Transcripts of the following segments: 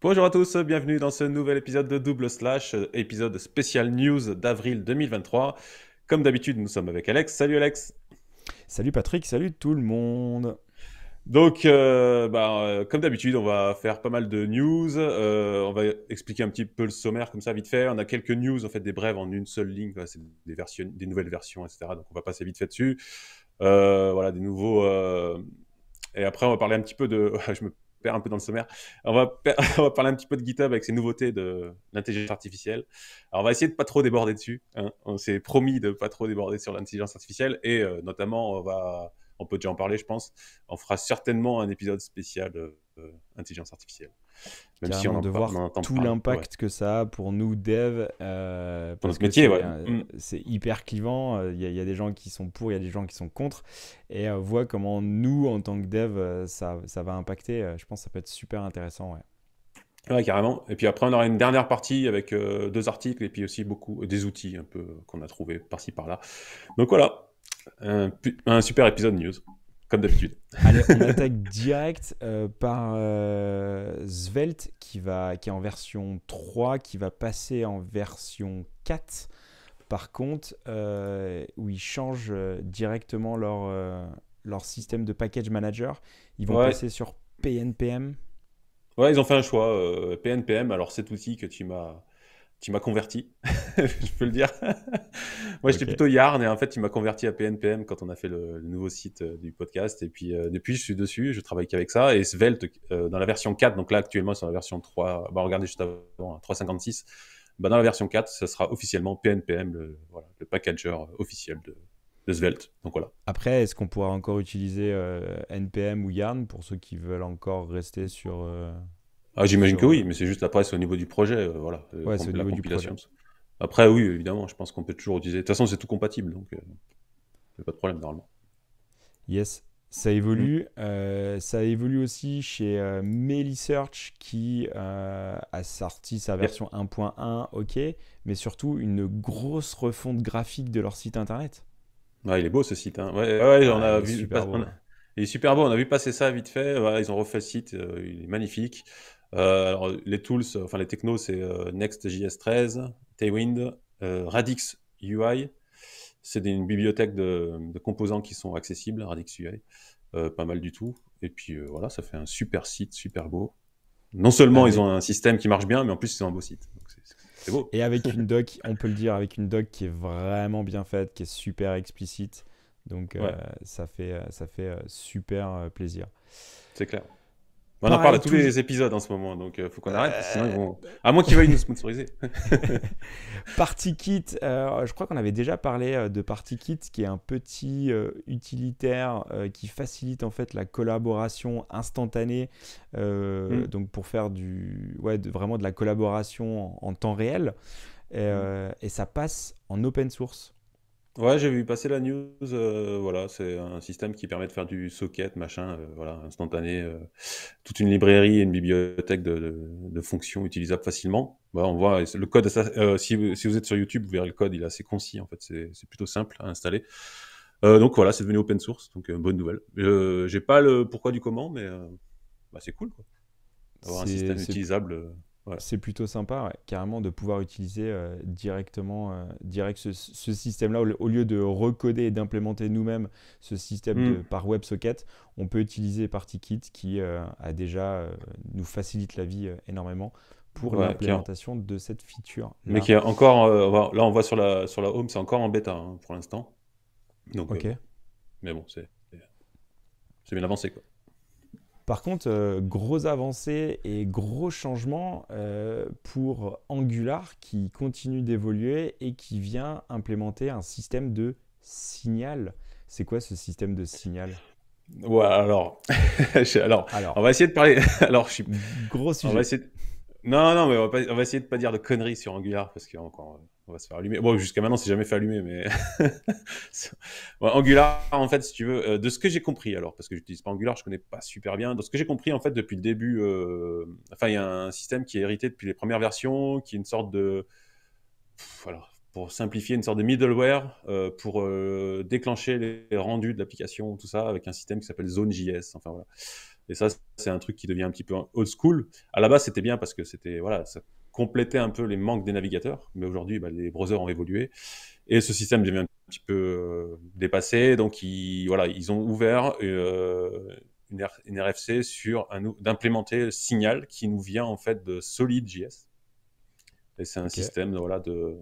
Bonjour à tous, bienvenue dans ce nouvel épisode de Double Slash, épisode spécial news d'avril 2023. Comme d'habitude, nous sommes avec Alex. Salut Alex. Salut Patrick, salut tout le monde. Donc, euh, bah, euh, comme d'habitude, on va faire pas mal de news. Euh, on va expliquer un petit peu le sommaire comme ça vite fait. On a quelques news, en fait, des brèves en une seule ligne. C'est des, des nouvelles versions, etc. Donc, on va passer vite fait dessus. voilà, des nouveaux. Et après, on va parler un petit peu de. je me un peu dans le sommaire. On va, on parler un petit peu de GitHub avec ses nouveautés de l'intelligence artificielle. on va essayer de pas trop déborder dessus. Hein. On s'est promis de pas trop déborder sur l'intelligence artificielle et euh, notamment, on va, on peut déjà en parler, je pense. On fera certainement un épisode spécial euh, euh, intelligence artificielle. Même si on de voir tout l'impact que ça a pour nous devs euh, pour notre métier euh, mm. c'est hyper clivant euh, il y, a des gens qui sont pour il y a des gens qui sont contre et voir euh, voit comment nous en tant que dev ça, ça va impacter je pense que ça peut être super intéressant ouais. carrément. Et puis après, on aura une dernière partie avec deux articles et puis aussi beaucoup des outils un peu qu'on a trouvé par-ci par-là. Donc voilà, un super épisode news comme d'habitude. Allez, on attaque direct euh, par euh, Svelte qui, va, qui est en version 3, qui va passer en version 4. Par contre, euh, où ils changent directement leur, leur système de package manager, ils vont passer sur PNPM. Ouais, ils ont fait un choix. PNPM, alors cet outil que tu m'as tu m'as converti, je peux le dire. Moi, j'étais plutôt Yarn et en fait, tu m'as converti à PNPM quand on a fait le, nouveau site euh, du podcast. Et puis, euh, depuis, je suis dessus, je travaille qu'avec ça. Et Svelte, euh, dans la version 4, donc là, actuellement, c'est la version 3, bah, regardez juste avant, 3.56. Hein, bah, dans la version 4, ça sera officiellement PNPM, le, voilà, packager officiel de, de Svelte. Donc voilà. Après, est-ce qu'on pourra encore utiliser NPM ou Yarn pour ceux qui veulent encore rester sur ah, j'imagine que euh, oui, mais c'est juste après, c'est au niveau du projet, euh, voilà. Euh, c'est au niveau du projet. Après, oui, évidemment, je pense qu'on peut toujours utiliser. De toute façon, c'est tout compatible, donc a pas de problème normalement. Yes, ça évolue. Mm. ça évolue aussi chez MeliSearch qui a sorti sa version 1.1, ok, mais surtout une grosse refonte graphique de leur site internet. il est beau ce site. Hein. Ouais, ouais, vu. est super beau, on a vu passer ça vite fait. ils ont refait le site, il est magnifique. Euh, les tools, euh, enfin les technos, c'est euh, Next.js 13, Tailwind, Radix UI. C'est une bibliothèque de, composants qui sont accessibles, Radix UI. pas mal du tout. Et puis voilà, ça fait un super site, super beau. Non seulement ils ont un système qui marche bien, mais en plus c'est un beau site. C'est Beau. Et avec une doc, on peut le dire, avec une doc qui est vraiment bien faite, qui est super explicite. Donc ça fait, ça fait super plaisir. C'est clair. On en parle à tous les épisodes en ce moment, donc il euh, faut qu'on arrête, sinon ils vont... Euh, à moins qu'ils veuillent nous sponsoriser. Party Kit, euh, je crois qu'on avait déjà parlé de Party Kit, qui est un petit utilitaire qui facilite en fait la collaboration instantanée, mm. donc pour faire du, ouais, vraiment de la collaboration en, temps réel. Mm. Et ça passe en open source. Ouais, j'ai vu passer la news. Euh, voilà, c'est un système qui permet de faire du socket, machin, euh, voilà, instantané. Euh, toute une librairie et une bibliothèque de, de- fonctions utilisables facilement. Bah, on voit le code. si, vous- êtes sur YouTube, vous verrez le code. Il est assez concis. En fait, c'est plutôt simple à installer. donc voilà, c'est devenu open source. Donc bonne nouvelle. Euh, j'ai pas le pourquoi du comment, mais bah, c'est cool d'avoir un système utilisable. C'est plutôt sympa, carrément, de pouvoir utiliser euh, directement euh, direct ce, système-là. Au, lieu de recoder et d'implémenter nous-mêmes ce système mm. par WebSocket, on peut utiliser PartyKit qui euh, a déjà nous facilite la vie énormément pour l'implémentation de cette feature. -là. Mais qui est encore, là on voit sur la, sur la home, c'est encore en bêta hein, pour l'instant. Donc, ok. mais bon, c'est bien avancé quoi. Par contre, euh, gros avancées et gros changement euh, pour Angular qui continue d'évoluer et qui vient implémenter un système de signal. C'est quoi ce système de signal Ouais, alors... alors, on va essayer de parler. alors, je suis. Gros sujet. Non, non, mais on va, essayer de pas dire de conneries sur Angular parce qu'il y a encore... Euh, on va se faire allumer. Bon, jusqu'à maintenant, c'est jamais fait allumer, mais Angular, en fait, si tu veux, euh, de ce que j'ai compris, alors, parce que j'utilise pas Angular, je connais pas super bien. De ce que j'ai compris, en fait, depuis le début, euh, enfin, il y a un système qui est hérité depuis les premières versions, qui est une sorte de, voilà pour simplifier, une sorte de middleware euh, pour déclencher les rendus de l'application, tout ça, avec un système qui s'appelle ZoneJS. Enfin voilà. Et ça, c'est un truc qui devient un petit peu old school. À la base, c'était bien parce que c'était voilà. Ça compléter un peu les manques des navigateurs. Mais aujourd'hui, bah, les browsers ont évolué et ce système devient un petit peu euh, dépassé. Donc, ils, voilà, ils ont ouvert euh, une, RFC sur d'implémenter Signal qui nous vient en fait de SolidJS. Et c'est un système voilà, de,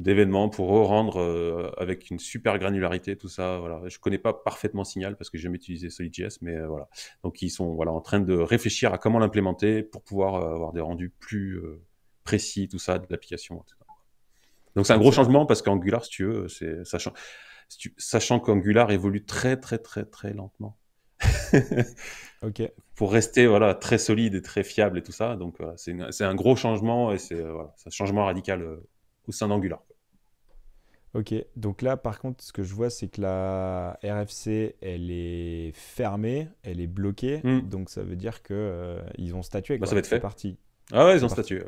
d'événements pour rendre euh, avec une super granularité tout ça voilà je connais pas parfaitement Signal parce que j'ai jamais utilisé SolidJS mais euh, voilà donc ils sont voilà en train de réfléchir à comment l'implémenter pour pouvoir euh, avoir des rendus plus précis tout ça de l'application donc c'est un gros changement parce qu'Angular si tu veux c'est sachant sachant qu'Angular évolue très très très très lentement ok pour rester voilà très solide et très fiable et tout ça donc c'est un gros changement et c'est un changement radical c'est un Angular. Ok, donc là par contre, ce que je vois, c'est que la RFC, elle est fermée, elle est bloquée, hmm. donc ça veut dire que euh, ils ont statué. Bah, quoi. ça va être fait. Parti. Ah ouais, ils ont statué.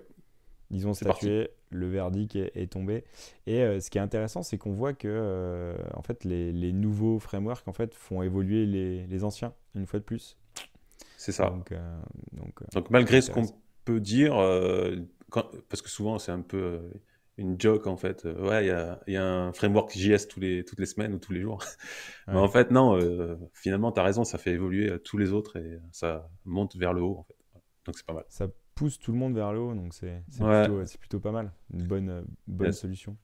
Ils ont statué, le verdict est, tombé. Et euh, ce qui est intéressant, c'est qu'on voit que euh, en fait, les, nouveaux frameworks en fait, font évoluer les, anciens, une fois de plus. C'est ça. Donc, malgré ce qu'on peut dire, parce que souvent c'est un peu une joke en fait. Euh, ouais, il y a, un framework JS tous les, toutes les semaines ou tous les jours. Mais en fait, non, euh, finalement, tu as raison, ça fait évoluer euh, tous les autres et ça monte vers le haut en fait. Donc c'est pas mal. Ça pousse tout le monde vers le haut, donc c'est plutôt, pas mal. Une bonne, bonne solution.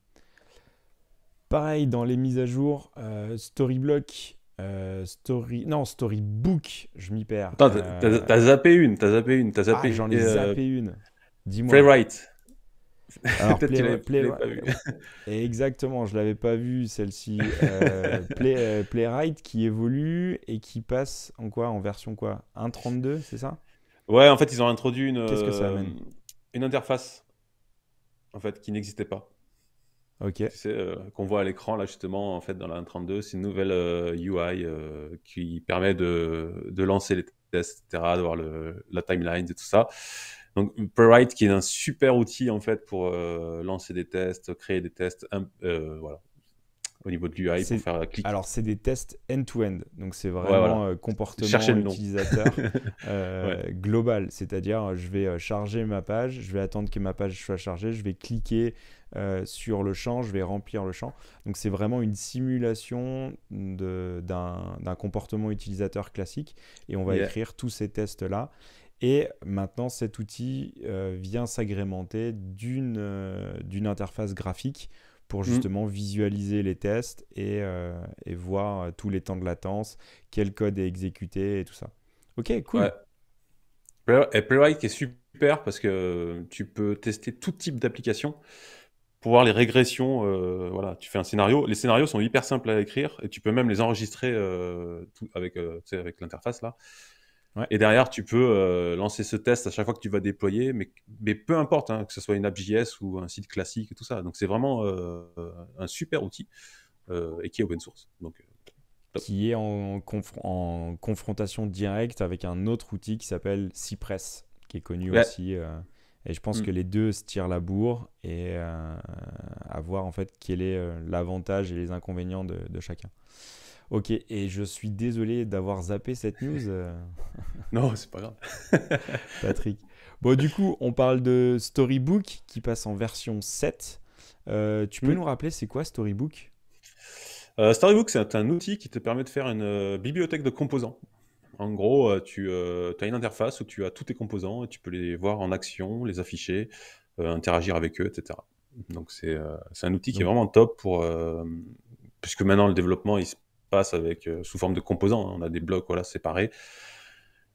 Pareil, dans les mises à jour, Storyblock, euh, story... Non, Storybook, je m'y perds. t'as zappé une, t'as zappé une, t'as ah, zappé ah, J'en ai zappé une. Dis-moi. Playwright. exactement, je l'avais pas vu celle-ci. Euh, Play, euh, Playwright qui évolue et qui passe en quoi En version quoi 1.32, c'est ça Ouais, en fait, ils ont introduit une, euh, une interface en fait qui n'existait pas. Ok. Euh, qu'on voit à l'écran là justement en fait dans la 1.32, c'est une nouvelle UI qui permet de, de lancer les tests, etc., d'avoir la timeline et tout ça. Donc qui est un super outil en fait pour euh, lancer des tests, créer des tests, euh, au niveau de l'UI pour faire euh, clic. Alors, c'est des tests end-to-end. donc, c'est vraiment comportement utilisateur global. C'est-à-dire, je vais charger ma page, je vais attendre que ma page soit chargée, je vais cliquer sur le champ, je vais remplir le champ. Donc, c'est vraiment une simulation d'un comportement utilisateur classique. Et on va écrire tous ces tests-là. Et maintenant, cet outil euh, vient s'agrémenter euh, d'une interface graphique pour mm. justement visualiser les tests et, euh, voir tous les temps de latence, quel code est exécuté et tout ça. Ok, cool. Playwright est super parce que tu peux tester tout type d'application pour voir les régressions. voilà, tu fais un scénario. Les scénarios sont hyper simples à écrire et tu peux même les enregistrer avec, avec l'interface là. Et derrière, tu peux euh, lancer ce test à chaque fois que tu vas déployer, mais, mais peu importe, hein, que ce soit une app JS ou un site classique et tout ça. Donc c'est vraiment euh, un super outil euh, et qui est open source. Donc, qui est en, confrontation directe avec un autre outil qui s'appelle Cypress, qui est connu aussi. et je pense mm. que les deux se tirent la bourre et à voir en fait quel est l'avantage et les inconvénients de, de chacun. Ok, et je suis désolé d'avoir zappé cette news. Euh. non, c'est pas grave. Patrick. Bon, du coup, on parle de Storybook qui passe en version 7. Euh, tu peux hmm. nous rappeler c'est quoi Storybook euh, Storybook, c'est un outil qui te permet de faire une bibliothèque de composants. En gros, tu as une interface où tu as tous tes composants et tu peux les voir en action, les afficher, interagir avec eux, etc. Donc c'est un outil qui est vraiment top pour puisque maintenant le développement il se passe avec, euh, sous forme de composants. Hein. On a des blocs voilà, séparés.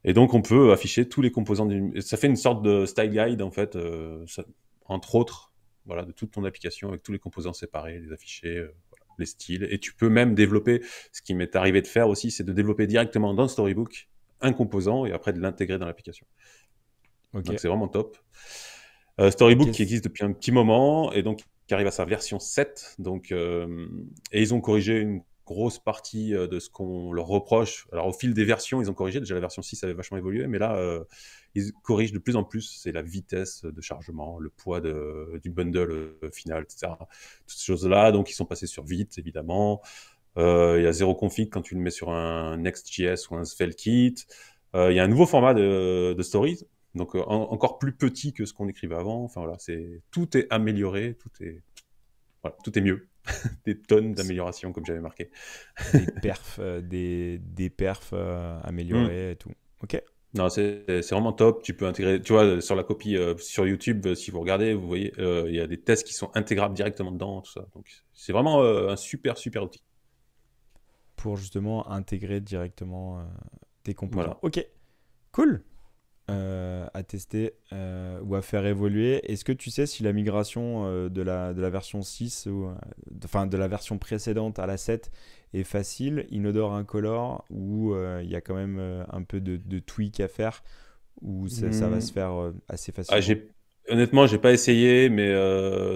Et donc, on peut afficher tous les composants. Ça fait une sorte de style guide, en fait, euh, entre autres, voilà, de toute ton application avec tous les composants séparés, les afficher, euh, les styles. Et tu peux même développer, ce qui m'est arrivé de faire aussi, c'est de développer directement dans Storybook un composant et après de l'intégrer dans l'application. Donc, c'est vraiment top. Storybook qui existe depuis un petit moment et donc qui arrive à sa version 7. Donc, et ils ont corrigé une grosse partie euh, de ce qu'on leur reproche. Alors au fil des versions, ils ont corrigé. Déjà la version 6 avait vachement évolué, mais là, euh, ils corrigent de plus en plus. C'est la vitesse de chargement, le poids du bundle euh, final, etc. Toutes ces choses-là. Donc ils sont passés sur vite, évidemment. Il y a zéro config quand tu le mets sur un Next.js ou un Kit. Il y a un nouveau format de, stories, donc encore plus petit que ce qu'on écrivait avant. Enfin voilà, c'est tout est amélioré, tout est tout est mieux. des tonnes d'améliorations, comme j'avais marqué. des perfs, euh, des, des, perfs euh, améliorés hmm. et tout. Ok. Non, c'est vraiment top. Tu peux intégrer, tu vois, sur la copie euh, sur YouTube, si vous regardez, vous voyez, il y a des tests qui sont intégrables directement dedans, tout ça. Donc, c'est vraiment un super, super outil. Pour justement intégrer directement tes composants. Ok, cool. Euh, à tester euh, ou à faire évoluer. Est-ce que tu sais si la migration euh, de, la, de la version 6, ou, enfin de la version précédente à la 7, est facile, inodore, incolore, ou il y a quand même un peu de, tweak à faire, ou ça, va hmm. se faire assez ah, facilement ah, Honnêtement, j'ai pas essayé, mais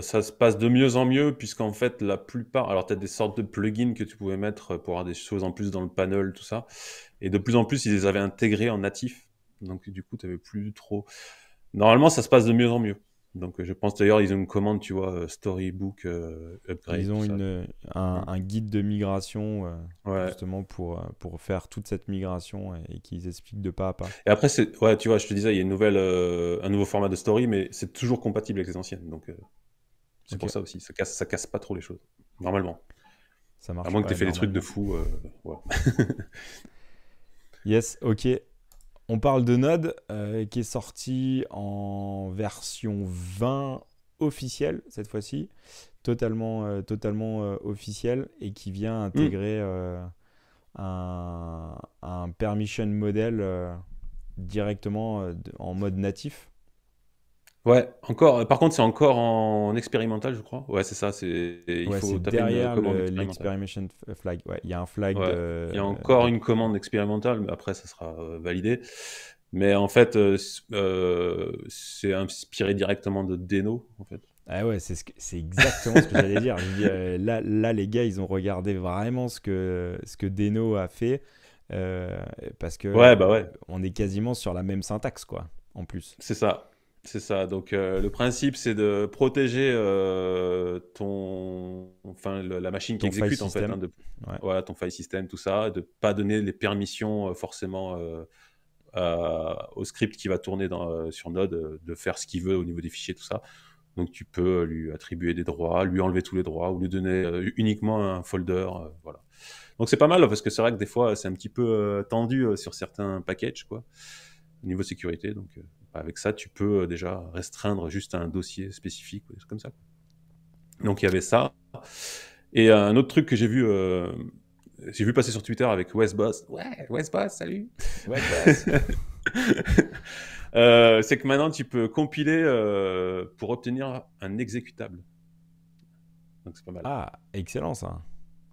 ça se passe de mieux en mieux, puisqu'en fait, la plupart. Alors, tu as des sortes de plugins que tu pouvais mettre pour avoir des choses en plus dans le panel, tout ça. Et de plus en plus, ils les avaient intégrés en natif. Donc du coup, tu avais plus trop. Normalement, ça se passe de mieux en mieux. Donc euh, je pense d'ailleurs, ils ont une commande, tu vois, euh, Storybook euh, Upgrade. Ils ont une, mm. un, guide de migration, justement, pour, pour faire toute cette migration et, qu'ils expliquent de pas à pas. Et après, ouais, tu vois, je te disais, il y a une nouvelle, un nouveau format de story, mais c'est toujours compatible avec les anciennes. Donc c'est pour ça aussi, ça casse, ça casse pas trop les choses, normalement. Ça marche. À moins que tu aies fait des trucs de fou. yes, ok. On parle de Node euh, qui est sorti en version 20 officielle cette fois-ci, totalement, euh, totalement euh, officielle et qui vient intégrer mm. un, permission model directement en mode natif. Ouais, encore. Euh, par contre, c'est encore en expérimental, je crois. Ouais, c'est ça. C'est il derrière flag. Ouais, il y a un flag. Il y a encore une commande expérimentale, mais après, ça sera euh, validé. Mais en fait, euh, c'est inspiré directement de Deno, en fait. Ah ouais, c'est ce exactement ce que j'allais dire. là, là, les gars, ils ont regardé vraiment ce que, ce que Deno a fait. parce que ouais, bah ouais. on est quasiment sur la même syntaxe, quoi, en plus. C'est ça. C'est ça. Donc euh, le principe, c'est de protéger euh, ton, enfin la machine qui exécute en fait, hein, ouais. ton file system, tout ça, de pas donner les permissions euh, forcément au script qui va tourner dans, sur Node de faire ce qu'il veut au niveau des fichiers, tout ça. Donc tu peux lui attribuer des droits, lui enlever tous les droits ou lui donner uniquement un folder, voilà. Donc c'est pas mal parce que c'est vrai que des fois c'est un petit peu tendu sur certains packages quoi, au niveau sécurité, donc avec ça, tu peux euh, déjà restreindre juste un dossier spécifique comme ça. Donc il y avait ça. Et euh, un autre truc que j'ai vu, euh, j'ai vu passer sur Twitter avec Westboss. Ouais, Westboss, salut. Westboss. c'est que maintenant tu peux compiler pour obtenir un exécutable. Donc c'est pas mal. Ah, excellent ça.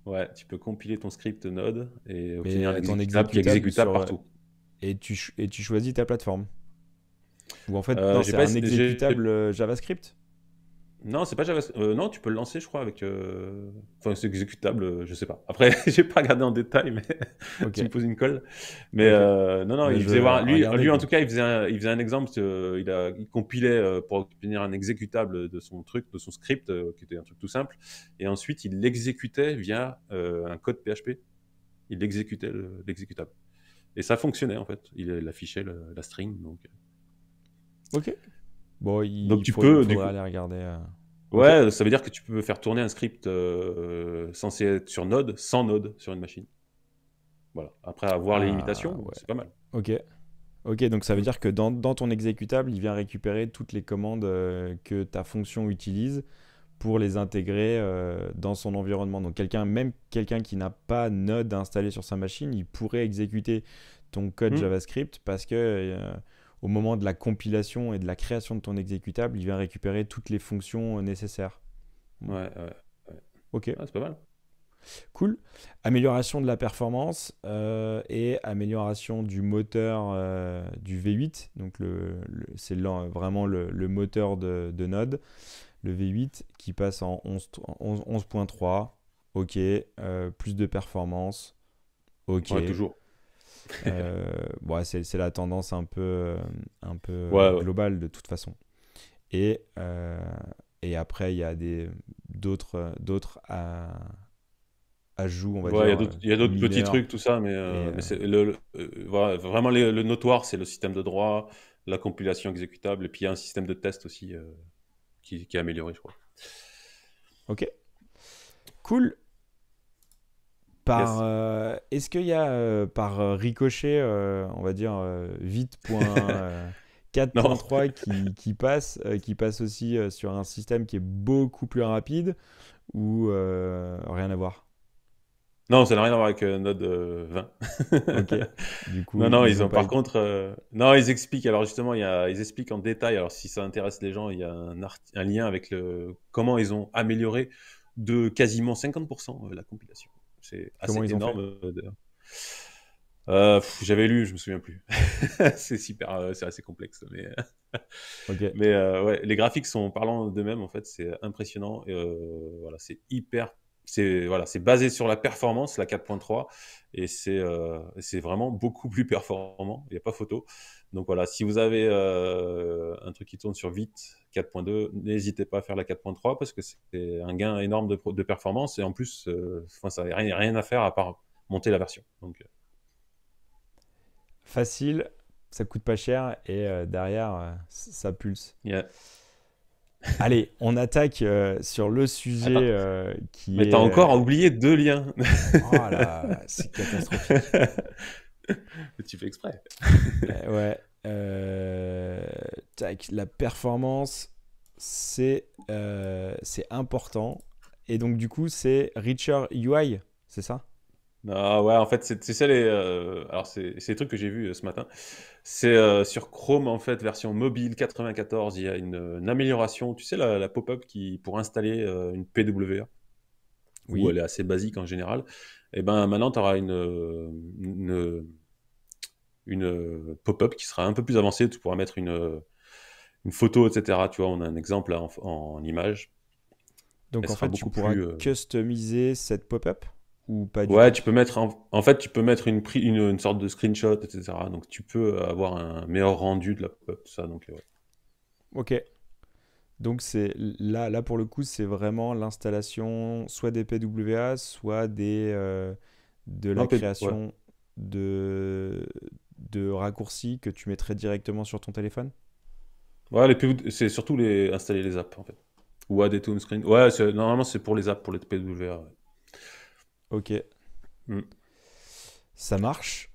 Ouais, tu peux compiler ton script Node et obtenir un exécutable, exécutable partout. Et tu, et tu choisis ta plateforme. Ou en fait, euh, c'est un exécutable euh, JavaScript non, c'est pas JavaScript. Euh, non, tu peux le lancer, je crois, avec. Enfin, c'est exécutable, je sais pas. Après, j'ai pas regardé en détail, mais okay. tu me poses une colle. Mais non, non, il faisait voir. Lui, lui en tout cas, il faisait un, il faisait un exemple. il, a, compilait pour obtenir un exécutable de son truc, de son script, qui était un truc tout simple. Et ensuite, il l'exécutait via un code PHP. Il exécutait l'exécutable. Et ça fonctionnait, en fait. Il, affichait la string. Donc. Ok. Bon, il Donc, tu peux, aller regarder. Euh. Ouais, ça veut dire que tu peux faire tourner un script euh, censé être sur Node, sans Node, sur une machine. Voilà. Après avoir les ah, limitations, c'est pas mal. Ok. Ok, donc ça veut dire que dans, ton exécutable, il vient récupérer toutes les commandes euh, que ta fonction utilise pour les intégrer dans son environnement. Donc quelqu'un, même quelqu'un qui n'a pas Node installé sur sa machine, il pourrait exécuter ton code hmm. JavaScript parce que au moment de la compilation et de la création de ton exécutable, il vient récupérer toutes les fonctions euh, nécessaires. Ouais, ouais. Ok. Ah, c'est pas mal. Cool. Amélioration de la performance euh, et amélioration du moteur euh, du V8. Donc, le, c'est vraiment le, moteur de, Node, le V8 qui passe en 11.3. ok. plus de performance. Ok. toujours. Euh, c'est la tendance un peu, euh, un peu globale de toute façon. Et, euh, et après, il y a d'autres ajouts, on va dire. Il y a d'autres petits trucs, tout ça, mais, le, vraiment le notoire, c'est le système de droit, la compilation exécutable, et puis il y a un système de test aussi qui, qui est amélioré, je crois. Ok. Cool. Euh, est-ce qu'il y a euh, par euh, ricochet, on va dire 8.4.3 qui, qui passe, qui passe aussi sur un système qui est beaucoup plus rapide ou rien à voir Non, ça n'a rien à voir avec Node 20. Du non, non, ils, ont, par contre, non, ils expliquent. Alors justement, ils expliquent en détail. Alors si ça intéresse les gens, il y a un, un lien avec le comment ils ont amélioré de quasiment 50% la compilation. C'est assez énorme. Euh, euh, j'avais lu, je me souviens plus. c'est super, euh, c'est assez complexe, mais mais ouais, les graphiques sont parlant d'eux-mêmes en fait, c'est impressionnant. Et, voilà, c'est hyper, c'est voilà, c'est basé sur la performance, la 4.3, et c'est c'est vraiment beaucoup plus performant. Il n'y a pas photo. Donc voilà, si vous avez un truc qui tourne sur vite, 4.2, n'hésitez pas à faire la 4.3 parce que c'est un gain énorme de, performance et en plus, euh, ça rien, à faire à part monter la version. Euh. Facile, ça coûte pas cher et euh, derrière, ça pulse. Allez, on attaque sur le sujet qui. Mais t'as as encore oublié deux liens. oh c'est catastrophique. tu fais exprès. Eh ouais. Euh, tac, la performance, c'est euh, important. Et donc, du coup, c'est Richer UI, c'est ça ah ouais, en fait, c'est ça les. Euh, alors, c'est les trucs que j'ai vus euh, ce matin. C'est sur Chrome, en fait, version mobile 94, il y a une, amélioration. Tu sais, la, pop-up qui pour installer une PWA, oui. où elle est assez basique en général. Et eh ben maintenant, tu auras une, une euh, pop-up qui sera un peu plus avancée. Tu pourras mettre une, euh, une photo, etc. Tu vois, on a un exemple là en, image. Donc en fait, tu pourras euh, customiser cette pop-up ou pas Ouais, tu peux mettre en, fait, tu peux mettre une, une, sorte de screenshot, etc. Donc tu peux avoir un meilleur rendu de la pop-up, ça. Donc, Ok. Donc c'est là, là pour le coup, c'est vraiment l'installation soit des PWA, soit des de la création de de raccourcis que tu mettrais directement sur ton téléphone Ouais, les c'est surtout les installer les apps en fait. Ou à des home screen. Ouais, normalement c'est pour les apps, pour les PWA. Ok. Mm. Ça marche.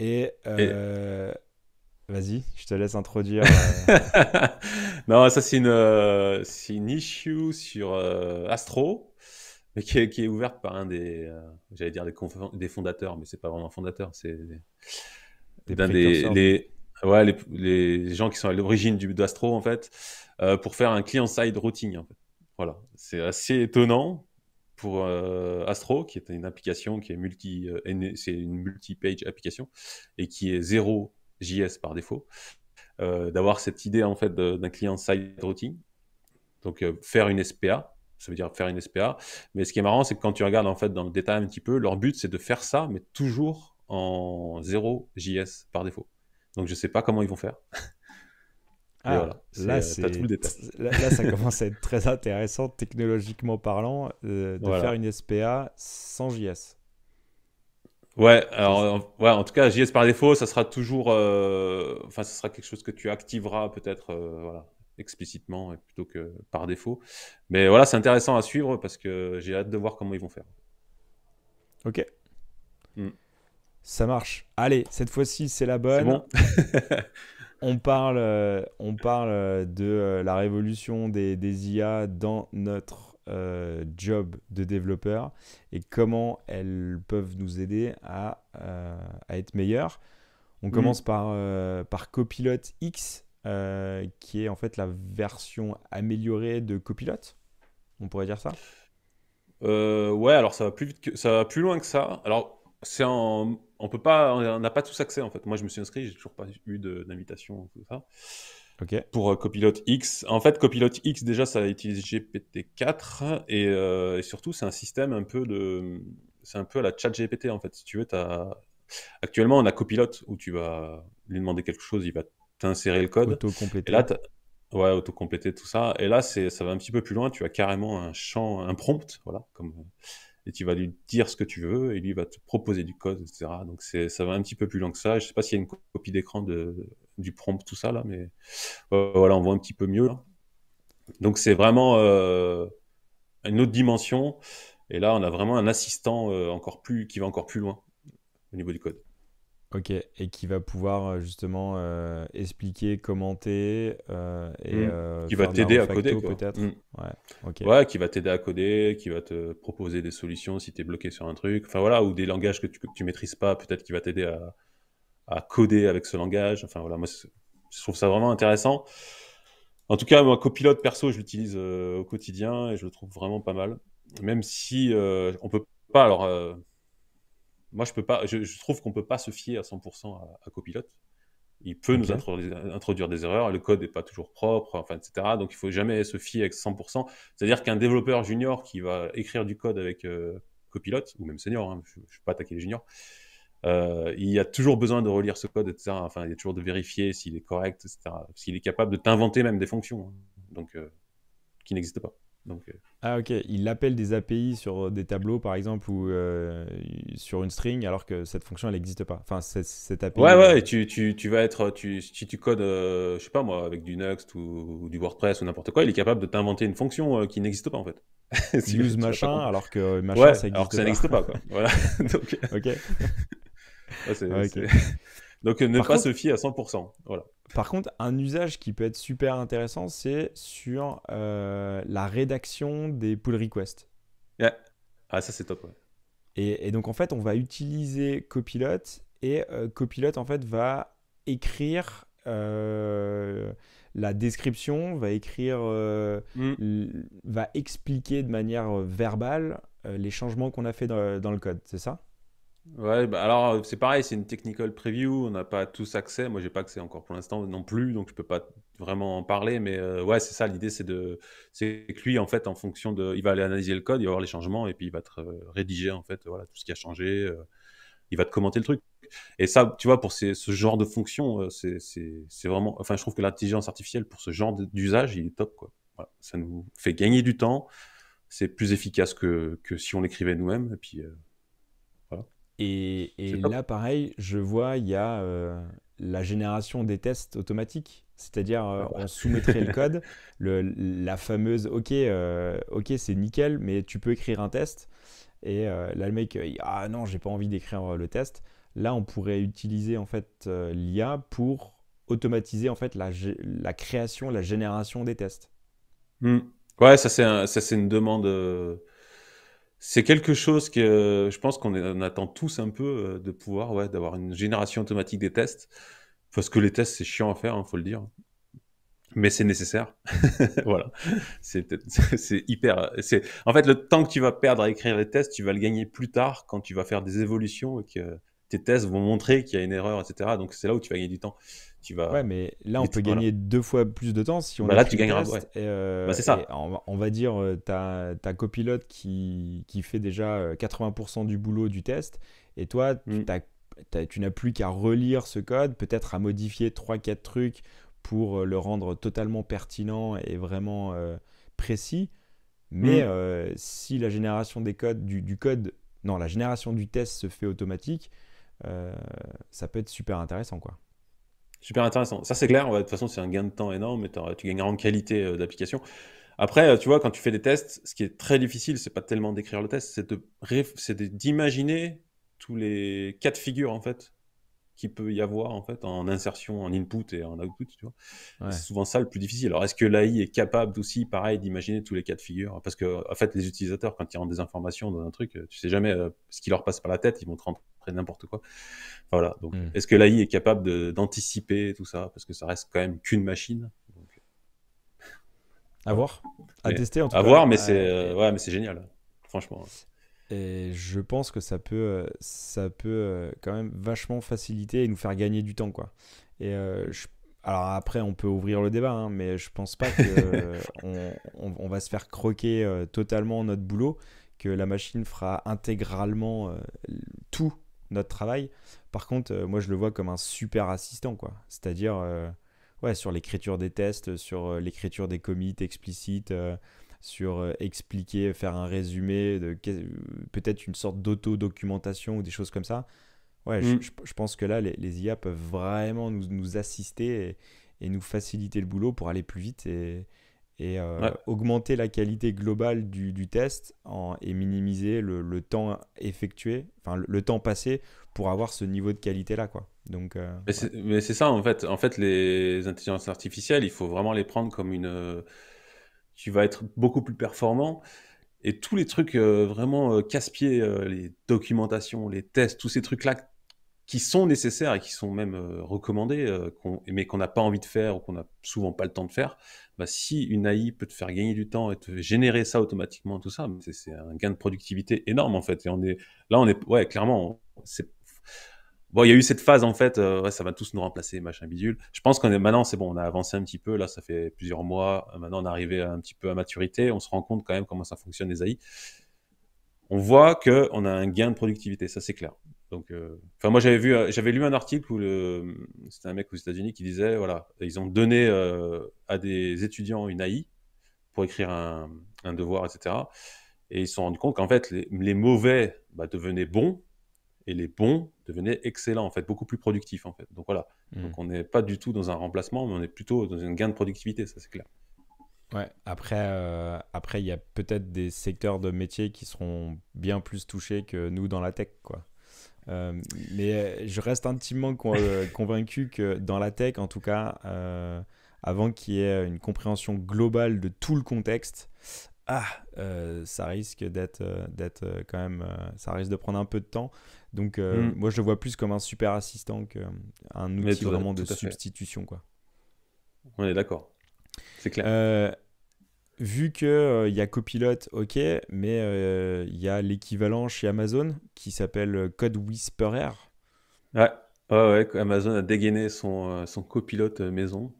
Euh, Et, vas-y, je te laisse introduire. Euh, non, ça c'est une, euh, issue sur Astro, mais qui est, ouverte par un des, j'allais dire des, des fondateurs, mais c'est pas vraiment un fondateur, c'est des les, gens qui sont à l'origine du d'Astro, en fait, euh, pour faire un client-side routing. Voilà, c'est assez étonnant pour euh, Astro, qui est une application qui est multi, euh, c'est une multi-page application et qui est zéro JS par défaut, d'avoir cette idée en fait d'un client-side routing. Donc faire une SPA, ça veut dire faire une SPA. Mais ce qui est marrant, c'est que quand tu regardes en fait dans le détail un petit peu, leur but c'est de faire ça, mais toujours en 0 JS par défaut. Donc je sais pas comment ils vont faire. Ah, euh, là, ça commence à être très intéressant technologiquement parlant euh, de faire une SPA sans JS. Ouais, alors ouais, en tout cas JS par défaut, ça sera toujours, euh, enfin, ça sera quelque chose que tu activeras peut-être, explicitement plutôt que par défaut. Mais voilà, c'est intéressant à suivre parce que j'ai hâte de voir comment ils vont faire. Ok. Mm. Ça marche. Allez, cette fois-ci, c'est la bonne. Bon. on parle, euh, on parle euh, de euh, la révolution des, IA dans notre job de développeur et comment elles peuvent nous aider à, être meilleurs. On mm. commence par, par Copilot X, qui est en fait la version améliorée de Copilot. On pourrait dire ça Ouais, alors ça va plus, que, ça va plus loin que ça. Alors c'est on peut pas, on n'a pas tous accès en fait. Moi, je me suis inscrit, j'ai toujours pas eu d'invitation tout ça. Ok. Pour euh, Copilot X, en fait, Copilot X déjà, ça utilise GPT-4 euh, et, surtout, c'est un système un peu de, c'est un peu à la chat GPT en fait. Si tu veux, as... actuellement, on a Copilot, où tu vas lui demander quelque chose, il va t'insérer le code. Autocompléter. Et ouais, auto-compléter tout ça. Et là, c'est, ça va un petit peu plus loin. Tu as carrément un champ, un prompt, voilà, comme et tu vas lui dire ce que tu veux et lui va te proposer du code, etc. Donc ça va un petit peu plus loin que ça. Je sais pas s'il y a une copie d'écran du prompt, tout ça là, mais voilà, on voit un petit peu mieux. Donc c'est vraiment euh, une autre dimension. Et là, on a vraiment un assistant euh, encore plus qui va encore plus loin au niveau du code. Ok, et qui va pouvoir euh, justement euh, expliquer, commenter euh, et mmh. qui va t'aider à coder peut-être. Mmh. Ouais, ouais, qui va t'aider à coder, qui va te proposer des solutions si tu es bloqué sur un truc. Enfin voilà, ou des langages que tu, que maîtrises pas, peut-être qui va t'aider à, à, coder avec ce langage. Enfin voilà, moi je trouve ça vraiment intéressant. En tout cas, moi copilote perso, je l'utilise au quotidien et je le trouve vraiment pas mal. Même si on peut pas alors moi, je, peux pas, je, trouve qu'on peut pas se fier à 100% à, Copilot. Il peut nous introduire, des erreurs, le code n'est pas toujours propre, enfin, etc. Donc, il faut jamais se fier avec 100%. C'est-à-dire qu'un développeur junior qui va écrire du code avec euh, Copilot, ou même senior, hein, je ne vais pas attaquer les juniors, euh, il y a toujours besoin de relire ce code, etc. Enfin, il y a toujours de vérifier s'il est correct, etc. S'il est capable de t'inventer même des fonctions, hein. donc euh, qui n'existent pas. Donc, ah ok, il appelle des API sur des tableaux par exemple ou euh, sur une string alors que cette fonction elle n'existe pas. Enfin cette API. Ouais ouais, euh, et tu, tu, tu, vas être tu, si tu codes euh, je sais pas moi avec du Next ou, du WordPress ou n'importe quoi, il est capable de t'inventer une fonction qui n'existe pas en fait. si Use machin alors que machin ça existe alors que ça n'existe pas quoi. voilà. Donc, ok. Donc ne pas se fier à 100%. Voilà. Par contre, un usage qui peut être super intéressant, c'est sur euh, la rédaction des pull requests. Ouais. Ah, ça, c'est top. Et, donc, en fait, on va utiliser Copilot et euh, Copilot, en fait, va écrire euh, la description, va écrire, mm. va expliquer de manière verbale les changements qu'on a fait dans le code, c'est ça Ouais, bah alors euh, c'est pareil, c'est une technical preview, on n'a pas tous accès, moi j'ai pas accès encore pour l'instant non plus, donc je peux pas vraiment en parler, mais euh, ouais, c'est ça, l'idée c'est de, c'est que lui en fait, en fonction de, il va aller analyser le code, il va voir les changements et puis il va te rédiger en fait, voilà, tout ce qui a changé, euh, il va te commenter le truc. Et ça, tu vois, pour ces, ce genre de fonction, c'est, c'est vraiment, enfin je trouve que l'intelligence artificielle pour ce genre d'usage, il est top quoi. Voilà, ça nous fait gagner du temps, c'est plus efficace que, que si on l'écrivait nous-mêmes, et puis... Et, là, pareil, je vois, il y a euh, la génération des tests automatiques. C'est-à-dire, euh, ah on soumettrait le code, la fameuse OK, euh, OK, c'est nickel, mais tu peux écrire un test. Et là, le mec, ah non, j'ai pas envie d'écrire le test. Là, on pourrait utiliser en fait l'IA pour automatiser en fait la, création, la génération des tests. Hmm. Ouais, ça c'est une demande c'est quelque chose que euh, je pense qu'on attend tous un peu euh, de pouvoir, ouais, d'avoir une génération automatique des tests. Parce que les tests, c'est chiant à faire, il hein, faut le dire. Mais c'est nécessaire. voilà. C'est hyper. En fait, le temps que tu vas perdre à écrire les tests, tu vas le gagner plus tard quand tu vas faire des évolutions et que tes tests vont montrer qu'il y a une erreur, etc. Donc c'est là où tu vas gagner du temps. Tu vas... Ouais, mais là, on peut gagner deux fois plus de temps si on bah là, tu gagneras. Ouais. Euh, bah, c'est ça. On, va dire, euh, tu copilote qui, qui fait déjà 80% euh, du boulot du test, et toi, mm. tu n'as plus qu'à relire ce code, peut-être à modifier 3-4 trucs pour le rendre totalement pertinent et vraiment précis. Mais mm. si la génération des codes, du, du, code, non, la génération du test se fait automatique, euh, ça peut être super intéressant. quoi. Super intéressant. Ça, c'est clair. de toute façon, c'est un gain de temps énorme et tu gagneras en qualité euh, d'application. Après, euh, tu vois, quand tu fais des tests, ce qui est très difficile, c'est pas tellement d'écrire le test, c'est d'imaginer tous les cas de figure, en fait, qu'il peut y avoir, en fait, en insertion, en input et en output, C'est souvent ça le plus difficile. Alors, est-ce que l'AI est capable aussi, pareil, d'imaginer tous les cas de figure Parce que, en fait, les utilisateurs, quand ils rentrent des informations dans un truc, tu sais jamais ce qui leur passe par la tête, ils vont te rendre après n'importe quoi. voilà. Donc, hmm. est-ce que l'AI est capable d'anticiper tout ça Parce que ça reste quand même qu'une machine. Donc... Euh. À voir, à tester en tout cas. À voir, mais ah, c'est euh, ouais, mais c'est génial, franchement. Et je pense que ça peut, euh, ça peut quand même vachement faciliter et nous faire gagner du temps, quoi. Et alors après, on peut ouvrir le débat, hein, mais je pense pas qu'on va se faire croquer totalement notre boulot, que la machine fera intégralement tout notre travail. Par contre, euh, moi, je le vois comme un super assistant, quoi. C'est-à-dire, euh, ouais, sur l'écriture des tests, sur euh, l'écriture des commits explicites, sur expliquer, faire un résumé, peut-être une sorte d'auto-documentation ou des choses comme ça. Ouais, je, mm. pense que là, les, IA peuvent vraiment nous, nous assister et, et, nous faciliter le boulot pour aller plus vite et, euh, augmenter la qualité globale du, test en, et minimiser le, temps effectué, enfin le, temps passé pour avoir ce niveau de qualité là quoi. Donc, euh, mais c'est ça en fait. En fait, les intelligences artificielles, il faut vraiment les prendre comme une. Euh, tu vas être beaucoup plus performant. Et tous les trucs vraiment casse-pieds, les documentations, les tests, tous ces trucs-là qui sont nécessaires et qui sont même euh, recommandés, euh, mais qu'on n'a pas envie de faire ou qu'on n'a souvent pas le temps de faire, bah, si une AI peut te faire gagner du temps et te générer ça automatiquement, tout ça, c'est un gain de productivité énorme en fait. Et on est là, on est ouais, clairement, c'est bon, il y a eu cette phase en fait, euh, ça va tous nous remplacer, machin bidule. Je pense qu'on est maintenant, c'est bon, on a avancé un petit peu. Là, ça fait plusieurs mois. Maintenant, on est arrivé un petit peu à maturité. On se rend compte quand même comment ça fonctionne les AI. On voit que on a un gain de productivité, ça c'est clair. Donc, euh, moi j'avais vu, euh, j'avais lu un article où c'était un mec aux États-Unis qui disait, voilà, ils ont donné euh, à des étudiants une AI pour écrire un, devoir, etc. Et ils se sont rendus compte qu'en fait, les, mauvais bah, devenaient bons et les bons devenaient excellents, en fait, beaucoup plus productifs, en fait. Donc voilà, mmh. donc on n'est pas du tout dans un remplacement, mais on est plutôt dans un gain de productivité, ça c'est clair. Ouais, après, après, il y a peut-être des secteurs de métiers qui seront bien plus touchés que nous dans la tech, quoi. Euh, mais euh, je reste intimement euh, convaincu que dans la tech, en tout cas, avant qu'il y ait une compréhension globale de tout le contexte, ah, ça risque d'être d'être quand même, ça risque de prendre un peu de temps. Donc mm. moi, je le vois plus comme un super assistant qu'un outil vraiment de substitution, quoi. On est d'accord. C'est clair vu qu'il euh, il y a copilote, ok, mais euh, il y a l'équivalent chez Amazon qui s'appelle euh, Code Whisperer. Ouais. ouais, ouais, Amazon a dégainé son, son copilote maison.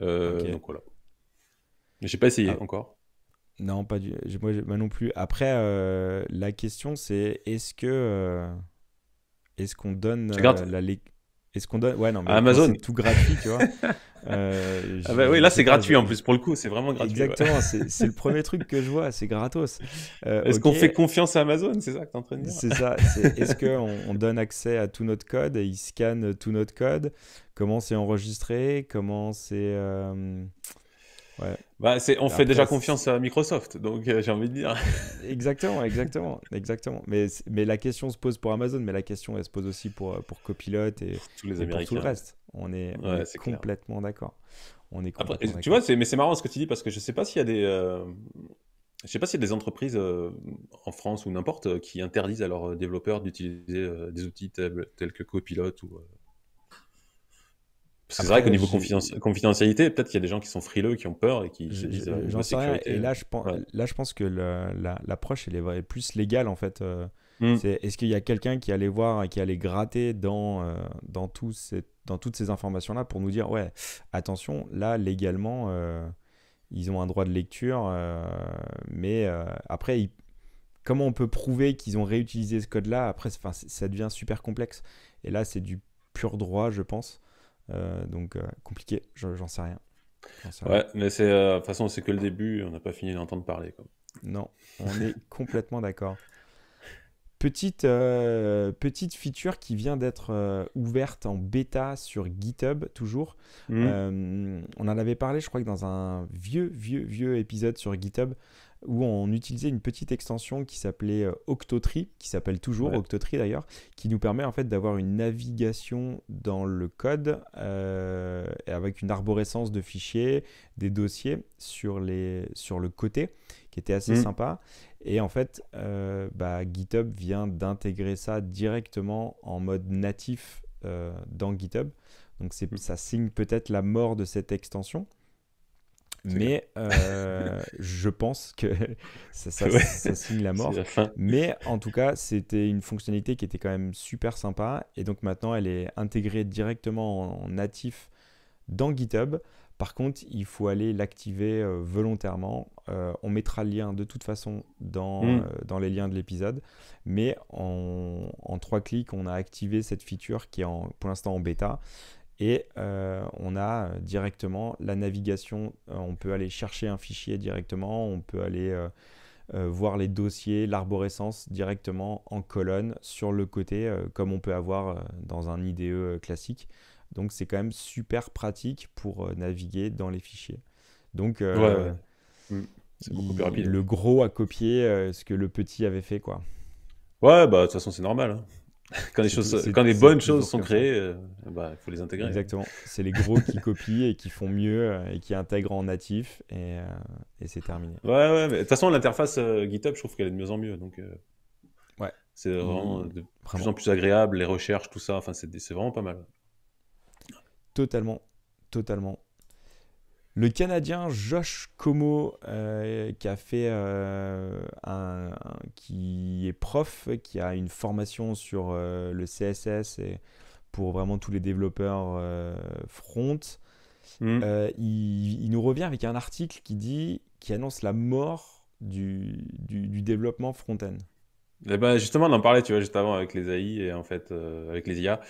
Euh, Donc voilà. J'ai pas essayé ah. encore. Non, pas du. Moi, moi non plus. Après, la question c'est est-ce que est-ce qu'on donne la, est-ce qu'on donne Ouais, non, mais Amazon. C'est tout gratuit, tu vois. Euh, ah bah oui, là c'est gratuit en plus pour le coup, c'est vraiment gratuit. Exactement, c'est, le premier truc que je vois, c'est gratos. Euh, est-ce qu'on fait confiance à Amazon C'est ça que es en train de dire C'est ça. Est-ce qu'on on donne accès à tout notre code et ils scannent tout notre code Comment c'est enregistré Comment c'est euh, Ouais. Bah, c'est, on fait déjà confiance à Microsoft, donc euh, j'ai envie de dire. exactement, exactement, exactement. Mais, mais la question se pose pour Amazon, mais la question elle se pose aussi pour, euh, pour Copilot et, Tous les pour tout le reste. On est, complètement d'accord. On est tu vois, c'est, mais c'est marrant ce que tu dis parce que je sais pas s'il y a des, euh, je sais pas s'il y a des entreprises en France ou n'importe qui interdisent à leurs développeurs d'utiliser des outils tels, tels que Copilot ou c'est vrai qu'au niveau confidentialité, peut-être qu'il y a des gens qui sont frileux, qui ont peur et qui J'en euh, sais rien. Et là, euh, je pense, là, je pense que l'approche, elle est plus légale, en fait. Euh, mm. Est-ce qu'il y a quelqu'un qui allait voir qui allait gratter dans, dans, dans toutes ces informations-là pour nous dire ouais, attention, là, légalement, ils ont un droit de lecture, mais après, comment on peut prouver qu'ils ont réutilisé ce code-là Après, ça devient super complexe. Et là, c'est du pur droit, je pense. Euh, donc euh, compliqué, j'en sais rien. ouais, mais c'est euh, de toute façon c'est que le début, on n'a pas fini d'entendre parler. Non, on est complètement d'accord. Petite, petite feature qui vient d'être ouverte en bêta sur GitHub, toujours. Mmh. on en avait parlé, je crois que dans un vieux, vieux, vieux épisode sur GitHub, où on utilisait une petite extension qui s'appelait euh, Octotree, qui s'appelle toujours Octotree d'ailleurs, qui nous permet en fait d'avoir une navigation dans le code euh, avec une arborescence de fichiers, des dossiers sur, le côté, qui était assez mm. sympa. Et en fait, euh, bah, GitHub vient d'intégrer ça directement en mode natif dans GitHub. Donc mm. ça signe peut-être la mort de cette extension mais euh, je pense que ça, signe la mort. mais en tout cas, c'était une fonctionnalité qui était quand même super sympa. Et donc maintenant, elle est intégrée directement en natif dans GitHub. Par contre, il faut aller l'activer euh, volontairement. Euh, on mettra le lien de toute façon dans, hmm. les liens de l'épisode. Mais en, trois clics, on a activé cette feature qui est pour l'instant en bêta et euh, on a euh, directement la navigation. Euh, on peut aller chercher un fichier directement, on peut aller voir les dossiers, l'arborescence directement en colonne sur le côté, comme on peut avoir dans un IDE classique. Donc c'est quand même super pratique pour naviguer dans les fichiers. Donc mm. le gros a copié ce que le petit avait fait, quoi. Ouais, bah de toute façon c'est normal. Hein. quand les, choses, quand bonnes choses sont créées, il euh, bah, faut les intégrer. Exactement. C'est les gros qui copient et qui font mieux euh, et qui intègrent en natif et, euh, c'est terminé. Ouais, ouais. De toute façon, l'interface GitHub, je trouve qu'elle est de mieux en mieux. Donc, ouais. C'est vraiment mmh. de plus en plus agréable, les recherches, tout ça. Enfin, c'est vraiment pas mal. Totalement. Totalement. Le Canadien Josh Como, euh, qui, a fait, euh, qui est prof, qui a une formation sur euh, le CSS et pour vraiment tous les développeurs front, hmm. il, nous revient avec un article qui dit, qui annonce la mort du, développement front-end. Eh ben justement, on en parlait, tu vois, juste avant avec les AI et en fait avec les IA.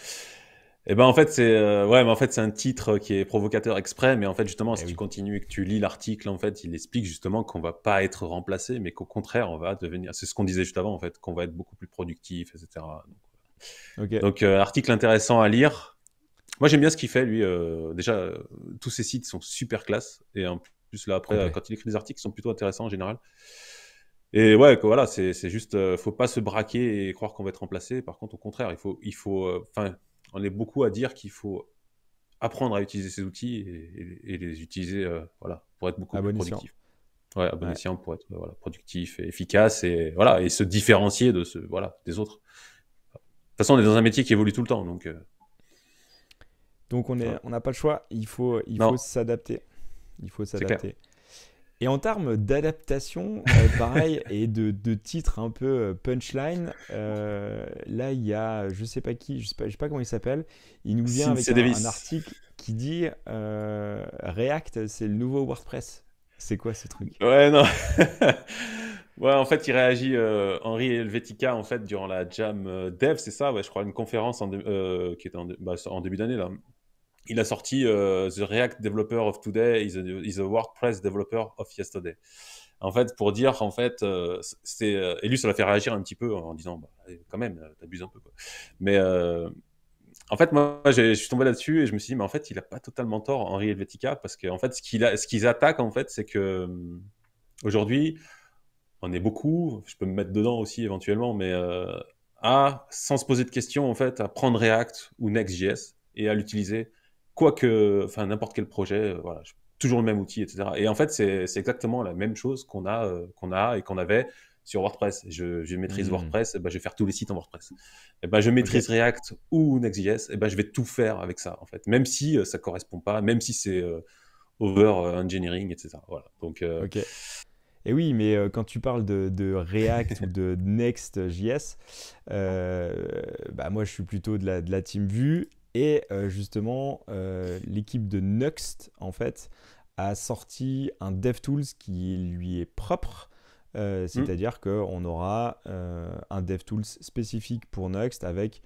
Eh ben en fait c'est euh, ouais mais en fait c'est un titre qui est provocateur exprès mais en fait justement eh si tu continues et que tu lis l'article en fait il explique justement qu'on va pas être remplacé mais qu'au contraire on va devenir c'est ce qu'on disait juste avant en fait qu'on va être beaucoup plus productif etc donc, euh, euh, article intéressant à lire moi j'aime bien ce qu'il fait lui euh, déjà tous ses sites sont super classe et en plus là après quand il écrit des articles ils sont plutôt intéressants en général et ouais, voilà, c'est juste, faut pas se braquer et croire qu'on va être remplacé. Par contre, au contraire, il faut, il faut, enfin, on est beaucoup à dire qu'il faut apprendre à utiliser ces outils et, les utiliser euh, voilà, pour être beaucoup plus productif. Ouais, à bon escient pour être euh, voilà, productif et efficace et, voilà, et se différencier de ce, voilà, des autres. De toute façon, on est dans un métier qui évolue tout le temps. Donc, euh. donc on n'a pas le choix. Il faut s'adapter. Il faut s'adapter. Et en termes d'adaptation, euh, pareil, et de, de titres un peu euh, punchline, euh, là, il y a, je sais pas qui, je sais pas, je sais pas comment il s'appelle, il nous vient avec un, article qui dit React, c'est le nouveau WordPress. C'est quoi ce truc Ouais, non. ouais, en fait, il réagit Henri Helvetica en fait durant la Jam Dev, c'est ça, ouais, je crois, une conférence en qui était bah, en début d'année là, il a sorti euh, The React Developer of Today is a, WordPress Developer of Yesterday. En fait, pour dire, en fait, euh, c'est. Euh, et lui, ça l'a fait réagir un petit peu en disant, bah, quand même, t'abuses un peu. Mais en fait, moi, je suis tombé là-dessus et je me suis dit, mais en fait, il n'a pas totalement tort, Henri Helvetica, parce qu'en en fait, ce qu'ils attaquent, en fait, c'est que aujourd'hui, on est beaucoup, je peux me mettre dedans aussi éventuellement, mais à, sans se poser de questions, en fait, à prendre React ou Next.js et à l'utiliser que enfin n'importe quel projet, euh, voilà, toujours le même outil, etc. Et en fait, c'est exactement la même chose qu'on a, euh, qu'on a et qu'on avait sur WordPress. Je, je maîtrise mm. WordPress, eh ben, je vais faire tous les sites en WordPress. Et eh ben, je maîtrise React ou Next.js, et eh ben, je vais tout faire avec ça, en fait. Même si euh, ça ne correspond pas, même si c'est over-engineering, etc. Voilà. Donc, ok Et oui, mais quand tu parles de, de React ou de Next.js, bah, moi, je suis plutôt de la, de la team Vue. Et euh, justement, euh, l'équipe de Nuxt, en fait, a sorti un DevTools qui lui est propre. Euh, c'est-à-dire que hmm. qu'on aura un DevTools spécifique pour Nuxt avec,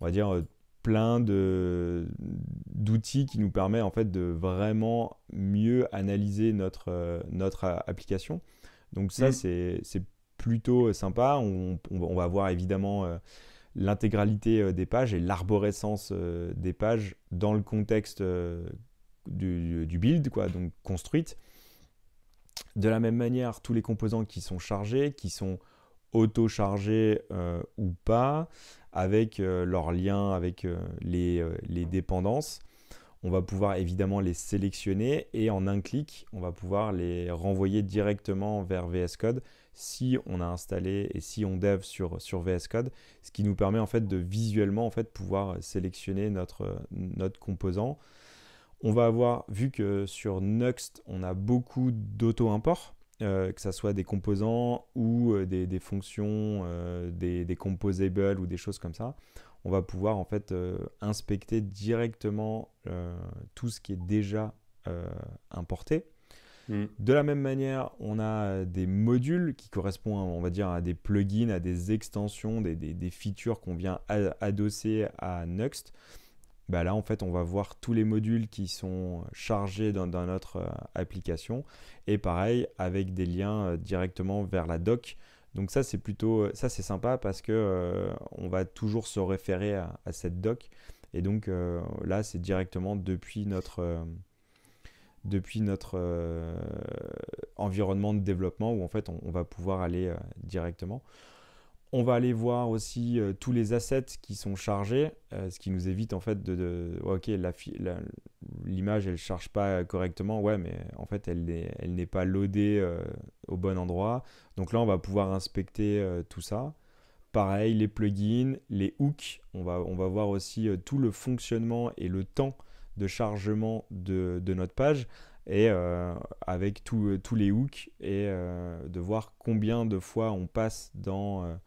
on va dire, plein d'outils qui nous permettent en fait de vraiment mieux analyser notre, notre application. Donc ça, hmm. c'est plutôt sympa. On, on, va voir évidemment l'intégralité euh, des pages et l'arborescence euh, des pages dans le contexte euh, du, build, quoi, donc construite. De la même manière, tous les composants qui sont chargés, qui sont auto-chargés ou pas, avec leurs liens, avec les, dépendances, on va pouvoir évidemment les sélectionner et en un clic, on va pouvoir les renvoyer directement vers VS Code si on a installé et si on dev sur, sur VS Code, ce qui nous permet en fait de visuellement en fait pouvoir sélectionner notre, composant. On va avoir, vu que sur Nuxt, on a beaucoup d'auto-import, euh, que ce soit des composants ou euh, des, fonctions, euh, des, des, composables ou des choses comme ça, on va pouvoir en fait inspecter directement tout ce qui est déjà importé Mm. De la même manière, on a euh, des modules qui correspondent, on va dire, à des plugins, à des extensions, des, features qu'on vient adosser à Nuxt. Bah là, en fait, on va voir tous les modules qui sont chargés dans, notre euh, application. Et pareil, avec des liens euh, directement vers la doc. Donc ça, c'est plutôt ça, c'est sympa parce que on va toujours se référer à, cette doc. Et donc là, c'est directement depuis notre depuis notre euh, environnement de développement où en fait on, va pouvoir aller euh, directement. On va aller voir aussi euh, tous les assets qui sont chargés, ce qui nous évite en fait de, ok l'image elle charge pas correctement, ouais mais en fait elle n'est pas loadée au bon endroit. Donc là on va pouvoir inspecter tout ça. Pareil les plugins, les hooks, on va on va voir aussi tout le fonctionnement et le temps de chargement de, notre page et euh, avec euh, tous les hooks et euh, de voir combien de fois on passe dans,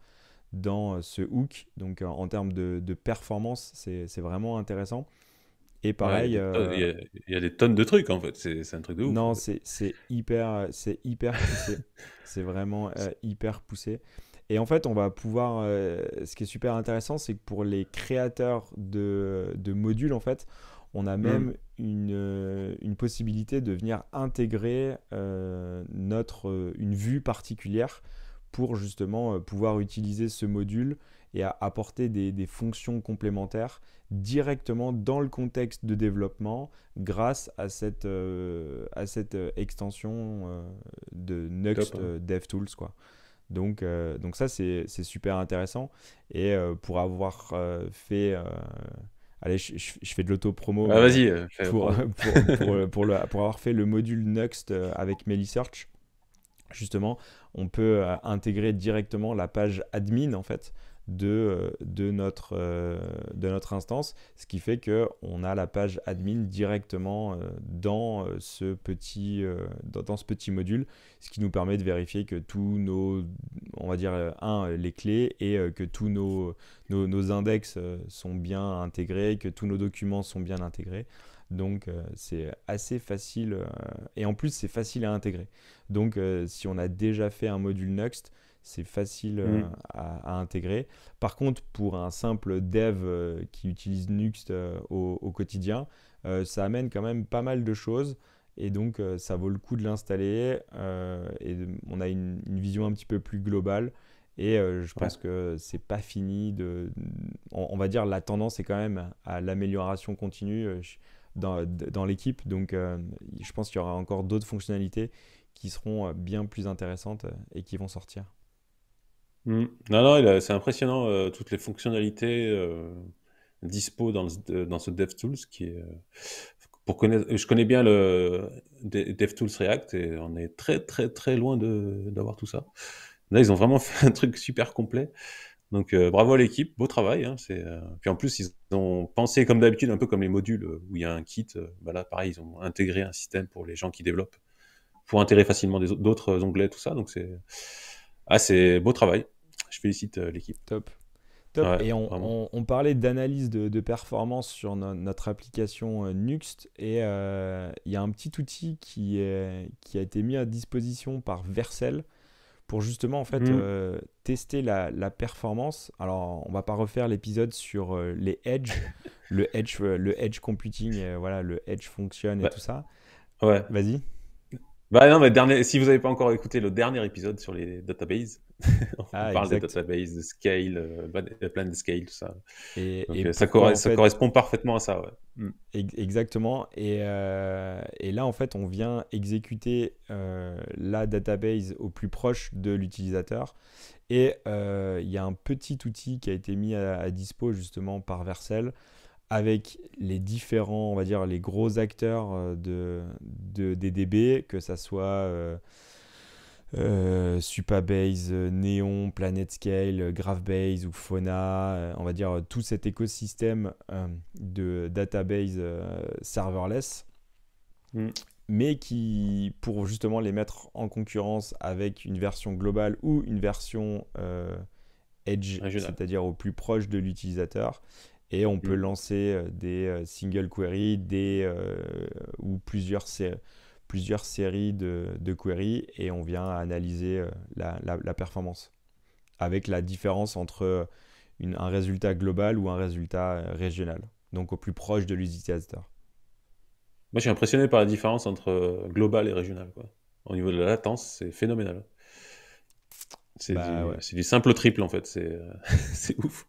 dans ce hook. Donc en termes de, performance, c'est vraiment intéressant. Et pareil. Il y, a des tonnes de trucs en fait, c'est un truc de ouf. Non, c'est hyper, hyper poussé. c'est vraiment hyper poussé. Et en fait, on va pouvoir. ce qui est super intéressant, c'est que pour les créateurs de, de modules, en fait, on a mm. même euh, une, possibilité de venir intégrer euh, notre, euh, une vue particulière pour justement pouvoir utiliser ce module et apporter des, fonctions complémentaires directement dans le contexte de développement grâce à cette, à cette extension de Next hein. DevTools. Quoi. Donc, donc ça, c'est super intéressant. Et pour avoir fait Allez, je, fais de l'auto-promo. Bah, euh, euh, pour, pour, pour, avoir fait le module Next euh, avec Melisearch, justement, on peut intégrer directement la page admin, en fait, euh, euh, de, notre, instance, ce qui fait qu'on a la page admin directement euh, dans, ce petit, dans, ce petit module, ce qui nous permet de vérifier que tous nos, on va dire, un, les clés et que tous nos, index sont bien intégrés, que tous nos documents sont bien intégrés. Donc c'est assez facile et en plus c'est facile à intégrer. Donc si on a déjà fait un module Next, c'est facile euh, mm. à, intégrer. Par contre, pour un simple dev euh, qui utilise Nuxt euh, au, quotidien, ça amène quand même pas mal de choses. Et donc, ça vaut le coup de l'installer. et on a une, vision un petit peu plus globale. Et je pense que c'est pas fini. on, va dire la tendance est quand même à l'amélioration continue dans l'équipe. Donc, je pense qu'il y aura encore d'autres fonctionnalités qui seront bien plus intéressantes et qui vont sortir. Mm. Non, non, c'est impressionnant, euh, toutes les fonctionnalités euh, dispo dans, dans ce DevTools qui est... Euh, pour connaître, je connais bien le DevTools React et on est très très très loin d'avoir tout ça. Là, ils ont vraiment fait un truc super complet. Donc euh, bravo à l'équipe, beau travail. Hein, puis en plus, ils ont pensé comme d'habitude, un peu comme les modules où il y a un kit. Bah là, pareil, ils ont intégré un système pour les gens qui développent, pour intégrer facilement d'autres onglets, tout ça. Donc c'est ah, c'est beau travail je félicite euh, l'équipe. Top. Top. et on, parlait d'analyse de, performance sur notre application euh, Nuxt. Et euh, il y a un petit outil qui, qui a été mis à disposition par Vercel pour justement en fait mhm. tester la, performance. Alors on ne va pas refaire l'épisode sur les edge, le edge, le edge computing, voilà, le edge function et bah, tout ça. Ouais. Vas-y. Bah si vous n'avez pas encore écouté le dernier épisode sur les databases, on ah, parle des databases, de scale, plan euh, euh, de scale, tout ça. Et, euh, ça, correspond parfaitement à ça. Mm. Exactement. Et, là, en fait, on vient exécuter la database au plus proche de l'utilisateur. Et il y a un petit outil qui a été mis à, à dispo justement par Vercel avec les différents, on va dire, les gros acteurs euh, de, DDB, des que ce soit euh, euh Supabase, euh, Neon, PlanetScale, GraphBase ou Fauna, on va dire tout cet écosystème de database serverless. Mm. Mais qui, pour justement les mettre en concurrence avec une version globale ou une version edge, c'est-à-dire au plus proche de l'utilisateur, et on peut mm. lancer euh, des euh, single queries des, euh, ou plusieurs, plusieurs séries de, de, queries et on vient analyser la, la, performance avec la différence entre un résultat global ou un résultat régional, donc au plus proche de l'utilisateur. Moi, je suis impressionné par la différence entre global et régional. Au niveau de la latence, c'est phénoménal. C'est bah, du, du, simple triple, en fait. C'est ouf.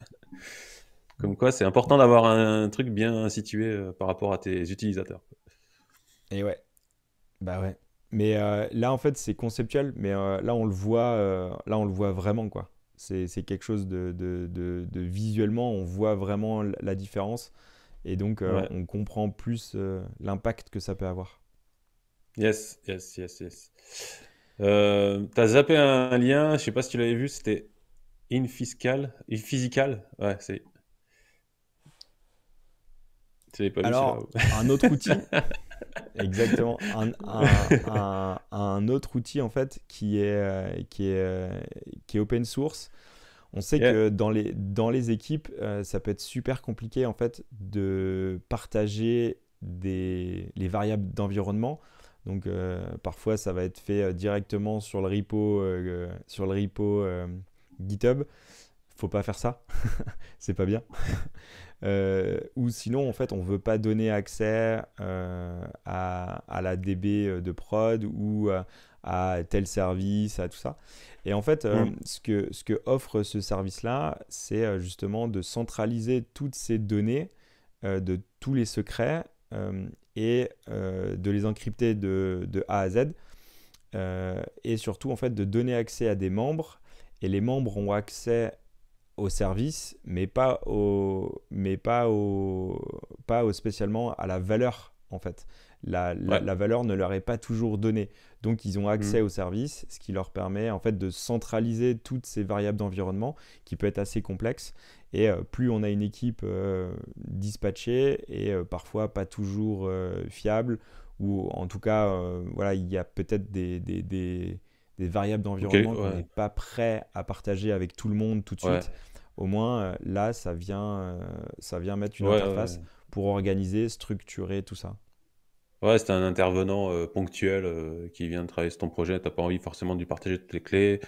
Comme quoi, c'est important d'avoir un truc bien situé euh, par rapport à tes utilisateurs. Et ouais. Bah ouais. Mais euh, là, en fait, c'est conceptuel, mais euh, là, on le voit, là, on le voit vraiment, quoi. C'est quelque chose de, de, visuellement, on voit vraiment la différence. Et donc, on comprend plus l'impact que ça peut avoir. Yes, yes, yes, yes. T'as zappé un lien, je sais pas si tu l'avais vu, c'était Infiscal, Infisical, ouais, c'est alors, un autre outil, exactement, un, un, autre outil en fait qui est, euh, qui est, euh, qui est open source. On sait que dans les, dans les équipes, euh, ça peut être super compliqué en fait de partager des, les variables d'environnement. Donc parfois ça va être fait directement sur le repo, sur le repo GitHub. Faut pas faire ça, c'est pas bien. Euh, ou sinon, en fait, on ne veut pas donner accès euh, à, la DB euh, de prod ou à, tel service, à tout ça. Et en fait, ce, que, ce que offre ce service-là, c'est justement de centraliser toutes ces données de tous les secrets et de les encrypter de, de A à Z. et surtout, en fait, de donner accès à des membres. Et les membres ont accès au service, mais pas au, mais pas au, pas au spécialement à la valeur en fait. La, la, valeur ne leur est pas toujours donnée. Donc ils ont accès mm. au service, ce qui leur permet en fait de centraliser toutes ces variables d'environnement qui peut être assez complexe. Et euh, plus on a une équipe euh, dispatchée et euh, parfois pas toujours fiable, ou en tout cas, voilà, il y a peut-être des, des, des des variables d'environnement qu'on n'est pas prêt à partager avec tout le monde tout de suite. Au moins, euh, là, ça vient, euh, ça vient mettre une interface pour organiser, structurer tout ça. Ouais, c'est un intervenant euh, ponctuel qui vient de travailler sur ton projet. Tu n'as pas envie forcément de lui partager toutes les clés.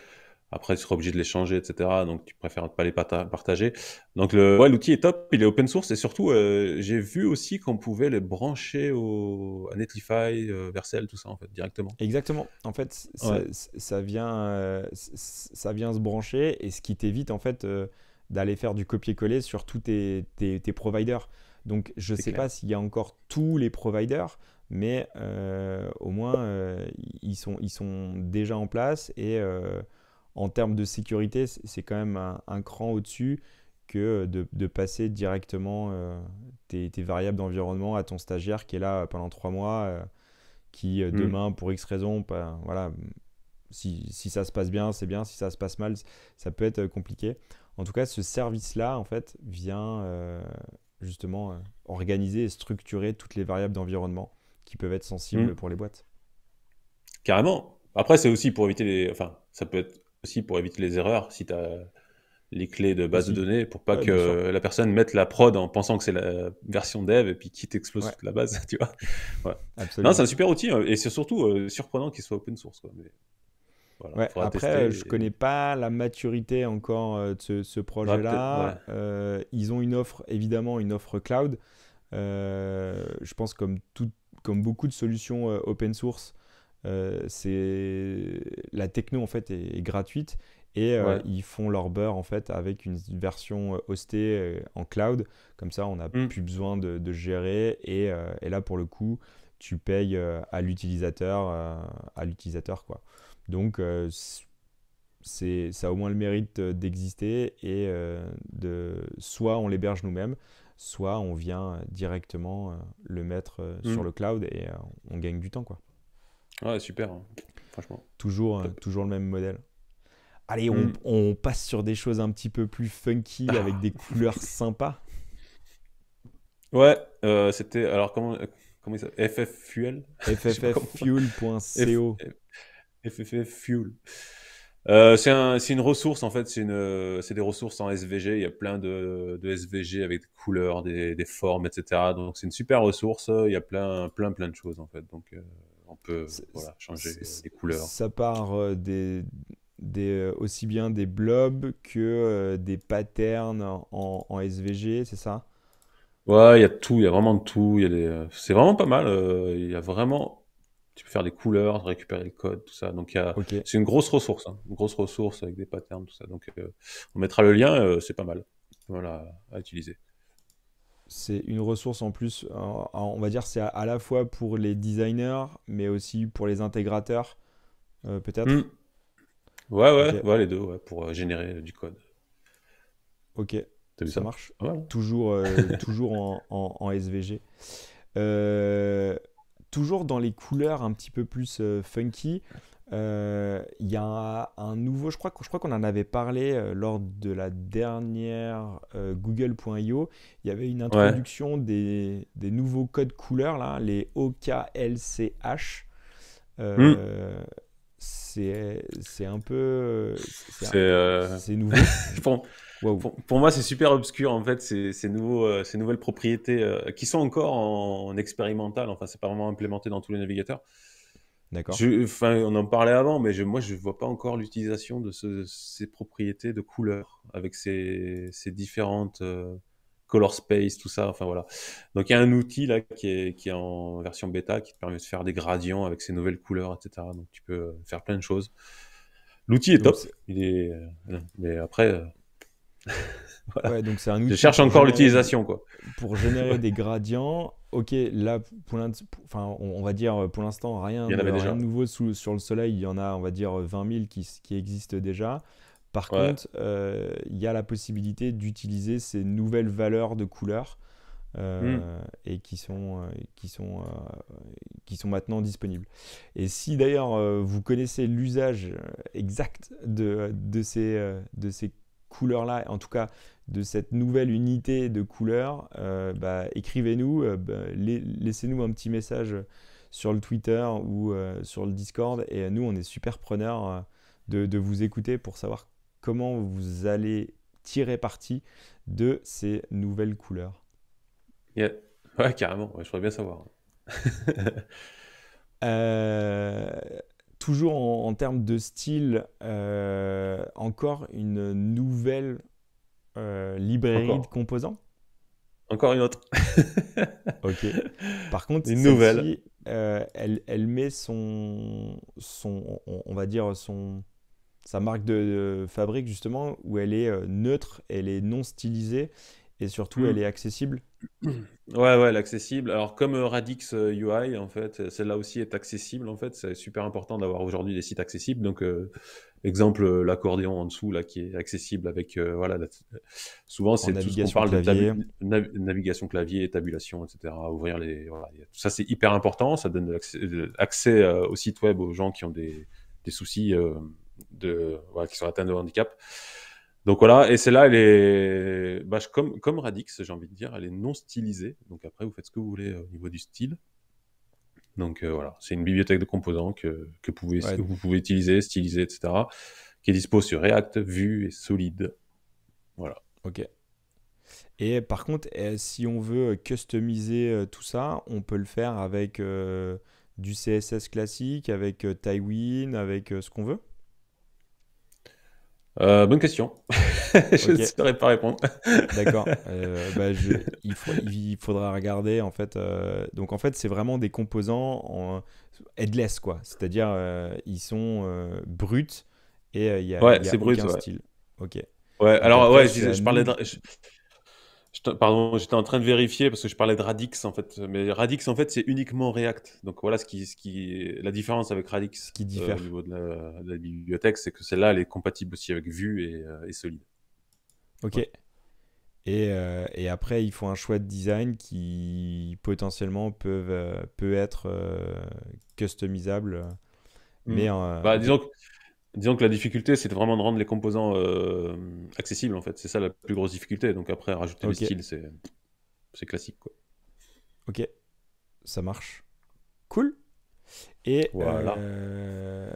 Après, tu seras obligé de les changer, etc. Donc, tu préfères ne pas les partager. Donc, le, ouais, l'outil est top. Il est open source. Et surtout, euh, j'ai vu aussi qu'on pouvait les brancher au, à Netlify, euh, Vercel, tout ça, en fait, directement. Exactement. En fait, ça, vient, euh, ça vient se brancher. Et ce qui t'évite, en fait, d'aller faire du copier-coller sur tous tes, providers. Donc, je ne sais pas s'il y a encore tous les providers mais au moins ils, sont, ils sont déjà en place et, en termes de sécurité, c'est quand même un, cran au-dessus que de, passer directement euh, tes, variables d'environnement à ton stagiaire qui est là pendant trois mois, euh, qui euh, mm. demain, pour X raisons, ben, voilà, si, ça se passe bien, c'est bien, si ça se passe mal, ça peut être compliqué. En tout cas, ce service-là, en fait, vient justement organiser et structurer toutes les variables d'environnement qui peuvent être sensibles mm. pour les boîtes. Carrément. Après, c'est aussi pour éviter les... Enfin, ça peut être aussi pour éviter les erreurs si tu as les clés de base de mhm. données pour pas que la personne mette la prod en pensant que c'est la version dev et puis quitte t'explose toute la base, tu vois. Non, c'est un super outil hein, et c'est surtout euh, surprenant qu'il soit open source. après, je connais pas la maturité encore euh, de ce, projet-là. Euh, ils ont une offre, évidemment, une offre cloud. je pense comme, tout, comme beaucoup de solutions open source, euh, c'est la techno en fait est, gratuite et euh, ils font leur beurre en fait avec une version euh, hostée en cloud. Comme ça, on n'a mm. plus besoin de, gérer et, et, là pour le coup, tu payes à l'utilisateur à l'utilisateur quoi. Donc c'est ça a au moins le mérite d'exister et de soit on l'héberge nous-mêmes, soit on vient directement le mettre mm. sur le cloud et on gagne du temps quoi. Ouais, super, hein, franchement. Toujours, euh, toujours le même modèle. Allez, hmm. on, passe sur des choses un petit peu plus funky avec des couleurs sympas. Ouais, euh, c'était. Alors, comment, euh, comment ça FFFuel FFFuel.co. FFFfuel. Euh, c'est un, une ressource en fait, c'est des ressources en SVG. Il y a plein de, SVG avec des couleurs, des, des formes, etc. Donc c'est une super ressource. Il y a plein, plein, plein de choses en fait. Donc on peut changer les couleurs. Ça part euh, des, euh, aussi bien des blobs que euh, des patterns en, SVG, c'est ça Ouais, il y a tout, il y a vraiment de tout. C'est vraiment pas mal. Il y a vraiment tu peux faire des couleurs, récupérer le code, tout ça. Donc, c'est une grosse ressource, hein, grosse ressource avec des patterns, tout ça. Donc, on mettra le lien, c'est pas mal. Voilà, à utiliser c'est une ressource en plus, on va dire, c'est à, la fois pour les designers, mais aussi pour les intégrateurs, euh, peut-être hmm. ouais, ouais, ouais, les deux, ouais, pour euh, générer du code. Ok, ça, marche. Euh, toujours, en, SVG. toujours dans les couleurs un petit peu plus funky, il euh, y a un, nouveau, je crois, je crois qu'on en avait parlé euh, lors de la dernière euh, Google.io. Il y avait une introduction des, nouveaux codes couleurs, là, les OKLCH. Hmm. c'est un peu c'est nouveau pour, moi c'est super obscur en fait ces, nouveaux, ces nouvelles propriétés qui sont encore en, en expérimental enfin c'est pas vraiment implémenté dans tous les navigateurs D'accord. Enfin, on en parlait avant, mais je, moi, je ne vois pas encore l'utilisation de ce, ces propriétés de couleur avec ces, ces différentes euh, color space, tout ça. Enfin voilà. Donc il y a un outil là qui est, qui est en version bêta qui te permet de faire des gradients avec ces nouvelles couleurs, etc. Donc tu peux faire plein de choses. L'outil est top. Il est... Euh, mais après. Euh, ouais, donc c'est un outil Je cherche encore l'utilisation quoi. Pour générer des gradients ok, là, pour enfin, on, va dire euh, pour l'instant, rien, de, nouveau sur le soleil. Il y en a, on va dire, 20 euh, 000 qui, qui existent déjà. Par contre, euh, il y a la possibilité d'utiliser ces nouvelles valeurs de couleurs hmm. et qui sont, qui, sont, qui sont maintenant disponibles. Et si d'ailleurs vous connaissez l'usage exact de, de, ces, de ces couleurs là en tout cas de cette nouvelle unité de couleurs, euh, bah, écrivez-nous, euh, bah, laissez-nous un petit message sur le Twitter ou euh, sur le Discord. Et nous, on est super preneurs de, vous écouter pour savoir comment vous allez tirer parti de ces nouvelles couleurs. Ouais, carrément, je voudrais bien savoir. euh toujours en, termes de style, euh, encore une nouvelle euh, librairie de composants Encore une autre. ok. Par contre, une nouvelle. Euh, elle, met son, son, on va dire son, sa marque de, fabrique justement où elle est neutre, elle est non stylisée et surtout hmm. elle est accessible. Ouais, ouais, l'accessible. Alors, comme euh, Radix UI, euh, en fait, euh, celle-là aussi est accessible. En fait, c'est super important d'avoir aujourd'hui des sites accessibles. Donc, exemple, l'accordéon en dessous, là, qui est accessible avec, voilà, souvent, c'est tout ce qu'on parle de navigation clavier, tabulation, etc. Ouvrir les, voilà. Tout ça, c'est hyper important. Ça donne accès, au site web aux gens qui ont des, des soucis de, voilà, qui sont atteints de handicap. Donc voilà, et celle là, elle est, bah, comme, comme Radix, j'ai envie de dire, elle est non stylisée. Donc après, vous faites ce que vous voulez euh, au niveau du style. Donc euh, voilà, c'est une bibliothèque de composants que, vous pouvez utiliser, styliser, etc. Qui est dispo sur React, Vue et Solid. Voilà. Ok. Et par contre, euh, si on veut customiser tout ça, on peut le faire avec du CSS classique, avec Tywin, avec ce qu'on veut euh, bonne question. je ne pas répondre. D'accord. Euh, bah, il, faudra regarder en fait. Euh, donc en fait, c'est vraiment des composants en headless quoi. C'est-à-dire ils sont bruts et il y a, ouais, y a aucun brut, style. Ouais. Ok. Ouais. alors ouais, je, parlais de, Pardon, j'étais en train de vérifier parce que je parlais de Radix en fait. Mais Radix en fait, c'est uniquement React. Donc voilà ce qui, ce qui la différence avec Radix qui euh, diffère. au niveau de la, bibliothèque, c'est que celle-là, elle est compatible aussi avec Vue et, euh, et Solid. Ok. Euh, et, après, il faut un choix de design qui potentiellement peuvent, peut être customisable. Hmm. Mais, bah, disons disons que la difficulté, c'est vraiment de rendre les composants euh, accessibles, en fait. C'est ça la plus grosse difficulté. Donc après, rajouter le style, c'est classique, quoi. Ok, ça marche. Cool. Et voilà. Euh,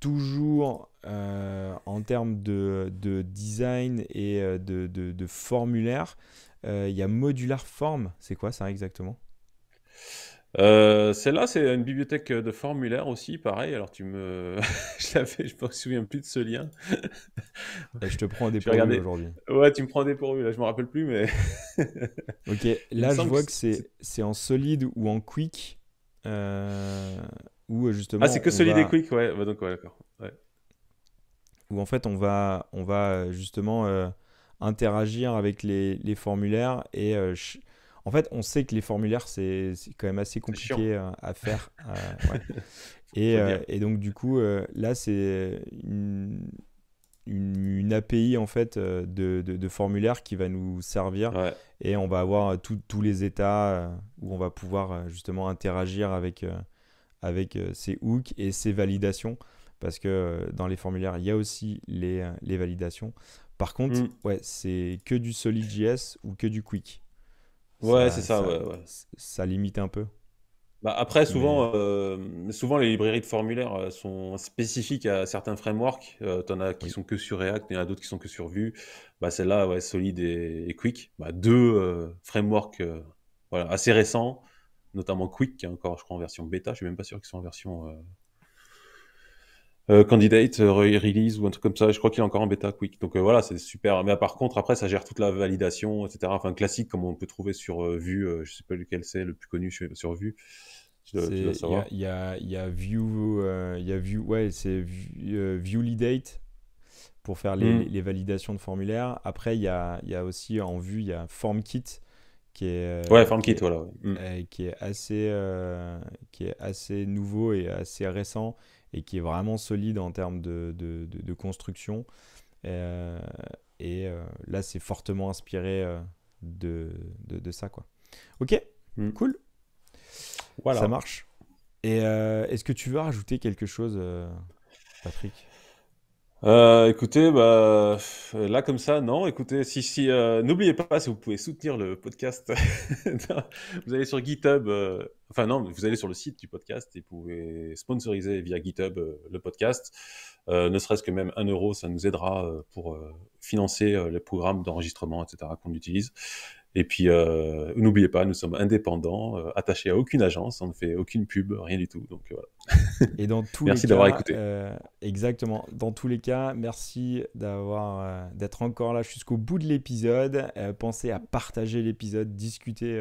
toujours euh, en termes de, design et de, de formulaire, il y a modular form. C'est quoi ça exactement euh, celle-là, c'est une bibliothèque de formulaires aussi, pareil. Alors, tu me. je ne je me souviens plus de ce lien. Bah, je te prends des dépourvu aujourd'hui. Ouais, tu me prends des dépourvu, là, je me rappelle plus, mais. ok, là, je vois que, c'est, c'est en solide ou en quick. Euh, euh justement. Ah, c'est que solide et quick, ouais, donc, ouais, d'accord. Ouais. Où en fait, on va, on va euh, justement interagir avec les, les formulaires et. En fait, on sait que les formulaires, c'est quand même assez compliqué euh, à faire. Euh, euh, et, donc, du coup, là, c'est une, une, API en fait de, de, formulaire qui va nous servir et on va avoir tous les états où on va pouvoir justement interagir avec, avec ces hooks et ces validations parce que dans les formulaires il y a aussi les, les validations. Par contre, hmm. ouais, c'est que du SolidJS ou que du Quick. Ouais, c'est ça, ça, ouais, limite un peu. Bah, après, souvent, euh, souvent, les librairies de formulaires euh, sont spécifiques à certains frameworks. Euh, tu en as qui sont que sur React, il y en a d'autres qui sont que sur Vue. Bah, Celle-là, ouais, Solid et, Quick. Bah, deux euh, frameworks assez récents, notamment Quick, qui est encore, je crois, en version bêta. Je ne suis même pas sûr qu'ils soient en version euh, candidate euh, release ou un truc comme ça. Je crois qu'il est encore en bêta quick. Donc euh, voilà, c'est super. Mais par contre, après, ça gère toute la validation, etc. Enfin, classique, comme on peut trouver sur Vue. je sais pas lequel c'est, le plus connu sur Vue. Il y a, y, a Vue, il y a Vue, ouais, c'est Vue, Validate pour faire hmm. les, validations de formulaires. Après, il y a, y a, aussi en Vue, il y a FormKit qui est ouais FormKit voilà hmm. qui est assez qui est assez nouveau et assez récent et qui est vraiment solide en termes de, construction. et euh, euh, là, c'est fortement inspiré euh, de, ça. Quoi. Ok, hmm. cool. Voilà. Ça marche. Et est-ce que tu veux rajouter quelque chose, Patrick euh, écoutez, bah, euh, là comme ça, non. Écoutez, si, si, euh, n'oubliez pas, si vous pouvez soutenir le podcast, vous allez sur GitHub. Euh, enfin non, vous allez sur le site du podcast et vous pouvez sponsoriser via GitHub le podcast. ne serait-ce que même un euro, ça nous aidera pour financer les programmes d'enregistrement, etc. qu'on utilise. Et puis, euh, n'oubliez pas, nous sommes indépendants, euh, attachés à aucune agence, on ne fait aucune pub, rien du tout. Donc Et dans tous merci d'avoir écouté. Euh, exactement. Dans tous les cas, merci d'avoir d'être encore là jusqu'au bout de l'épisode. pensez à partager l'épisode, discuter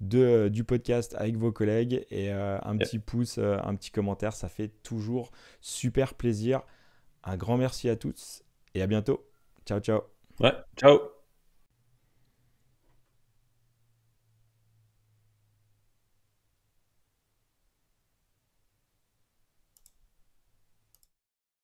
de, du podcast avec vos collègues et un petit pouce, un petit commentaire, ça fait toujours super plaisir. Un grand merci à tous et à bientôt. Ciao, ciao. Ouais, ciao.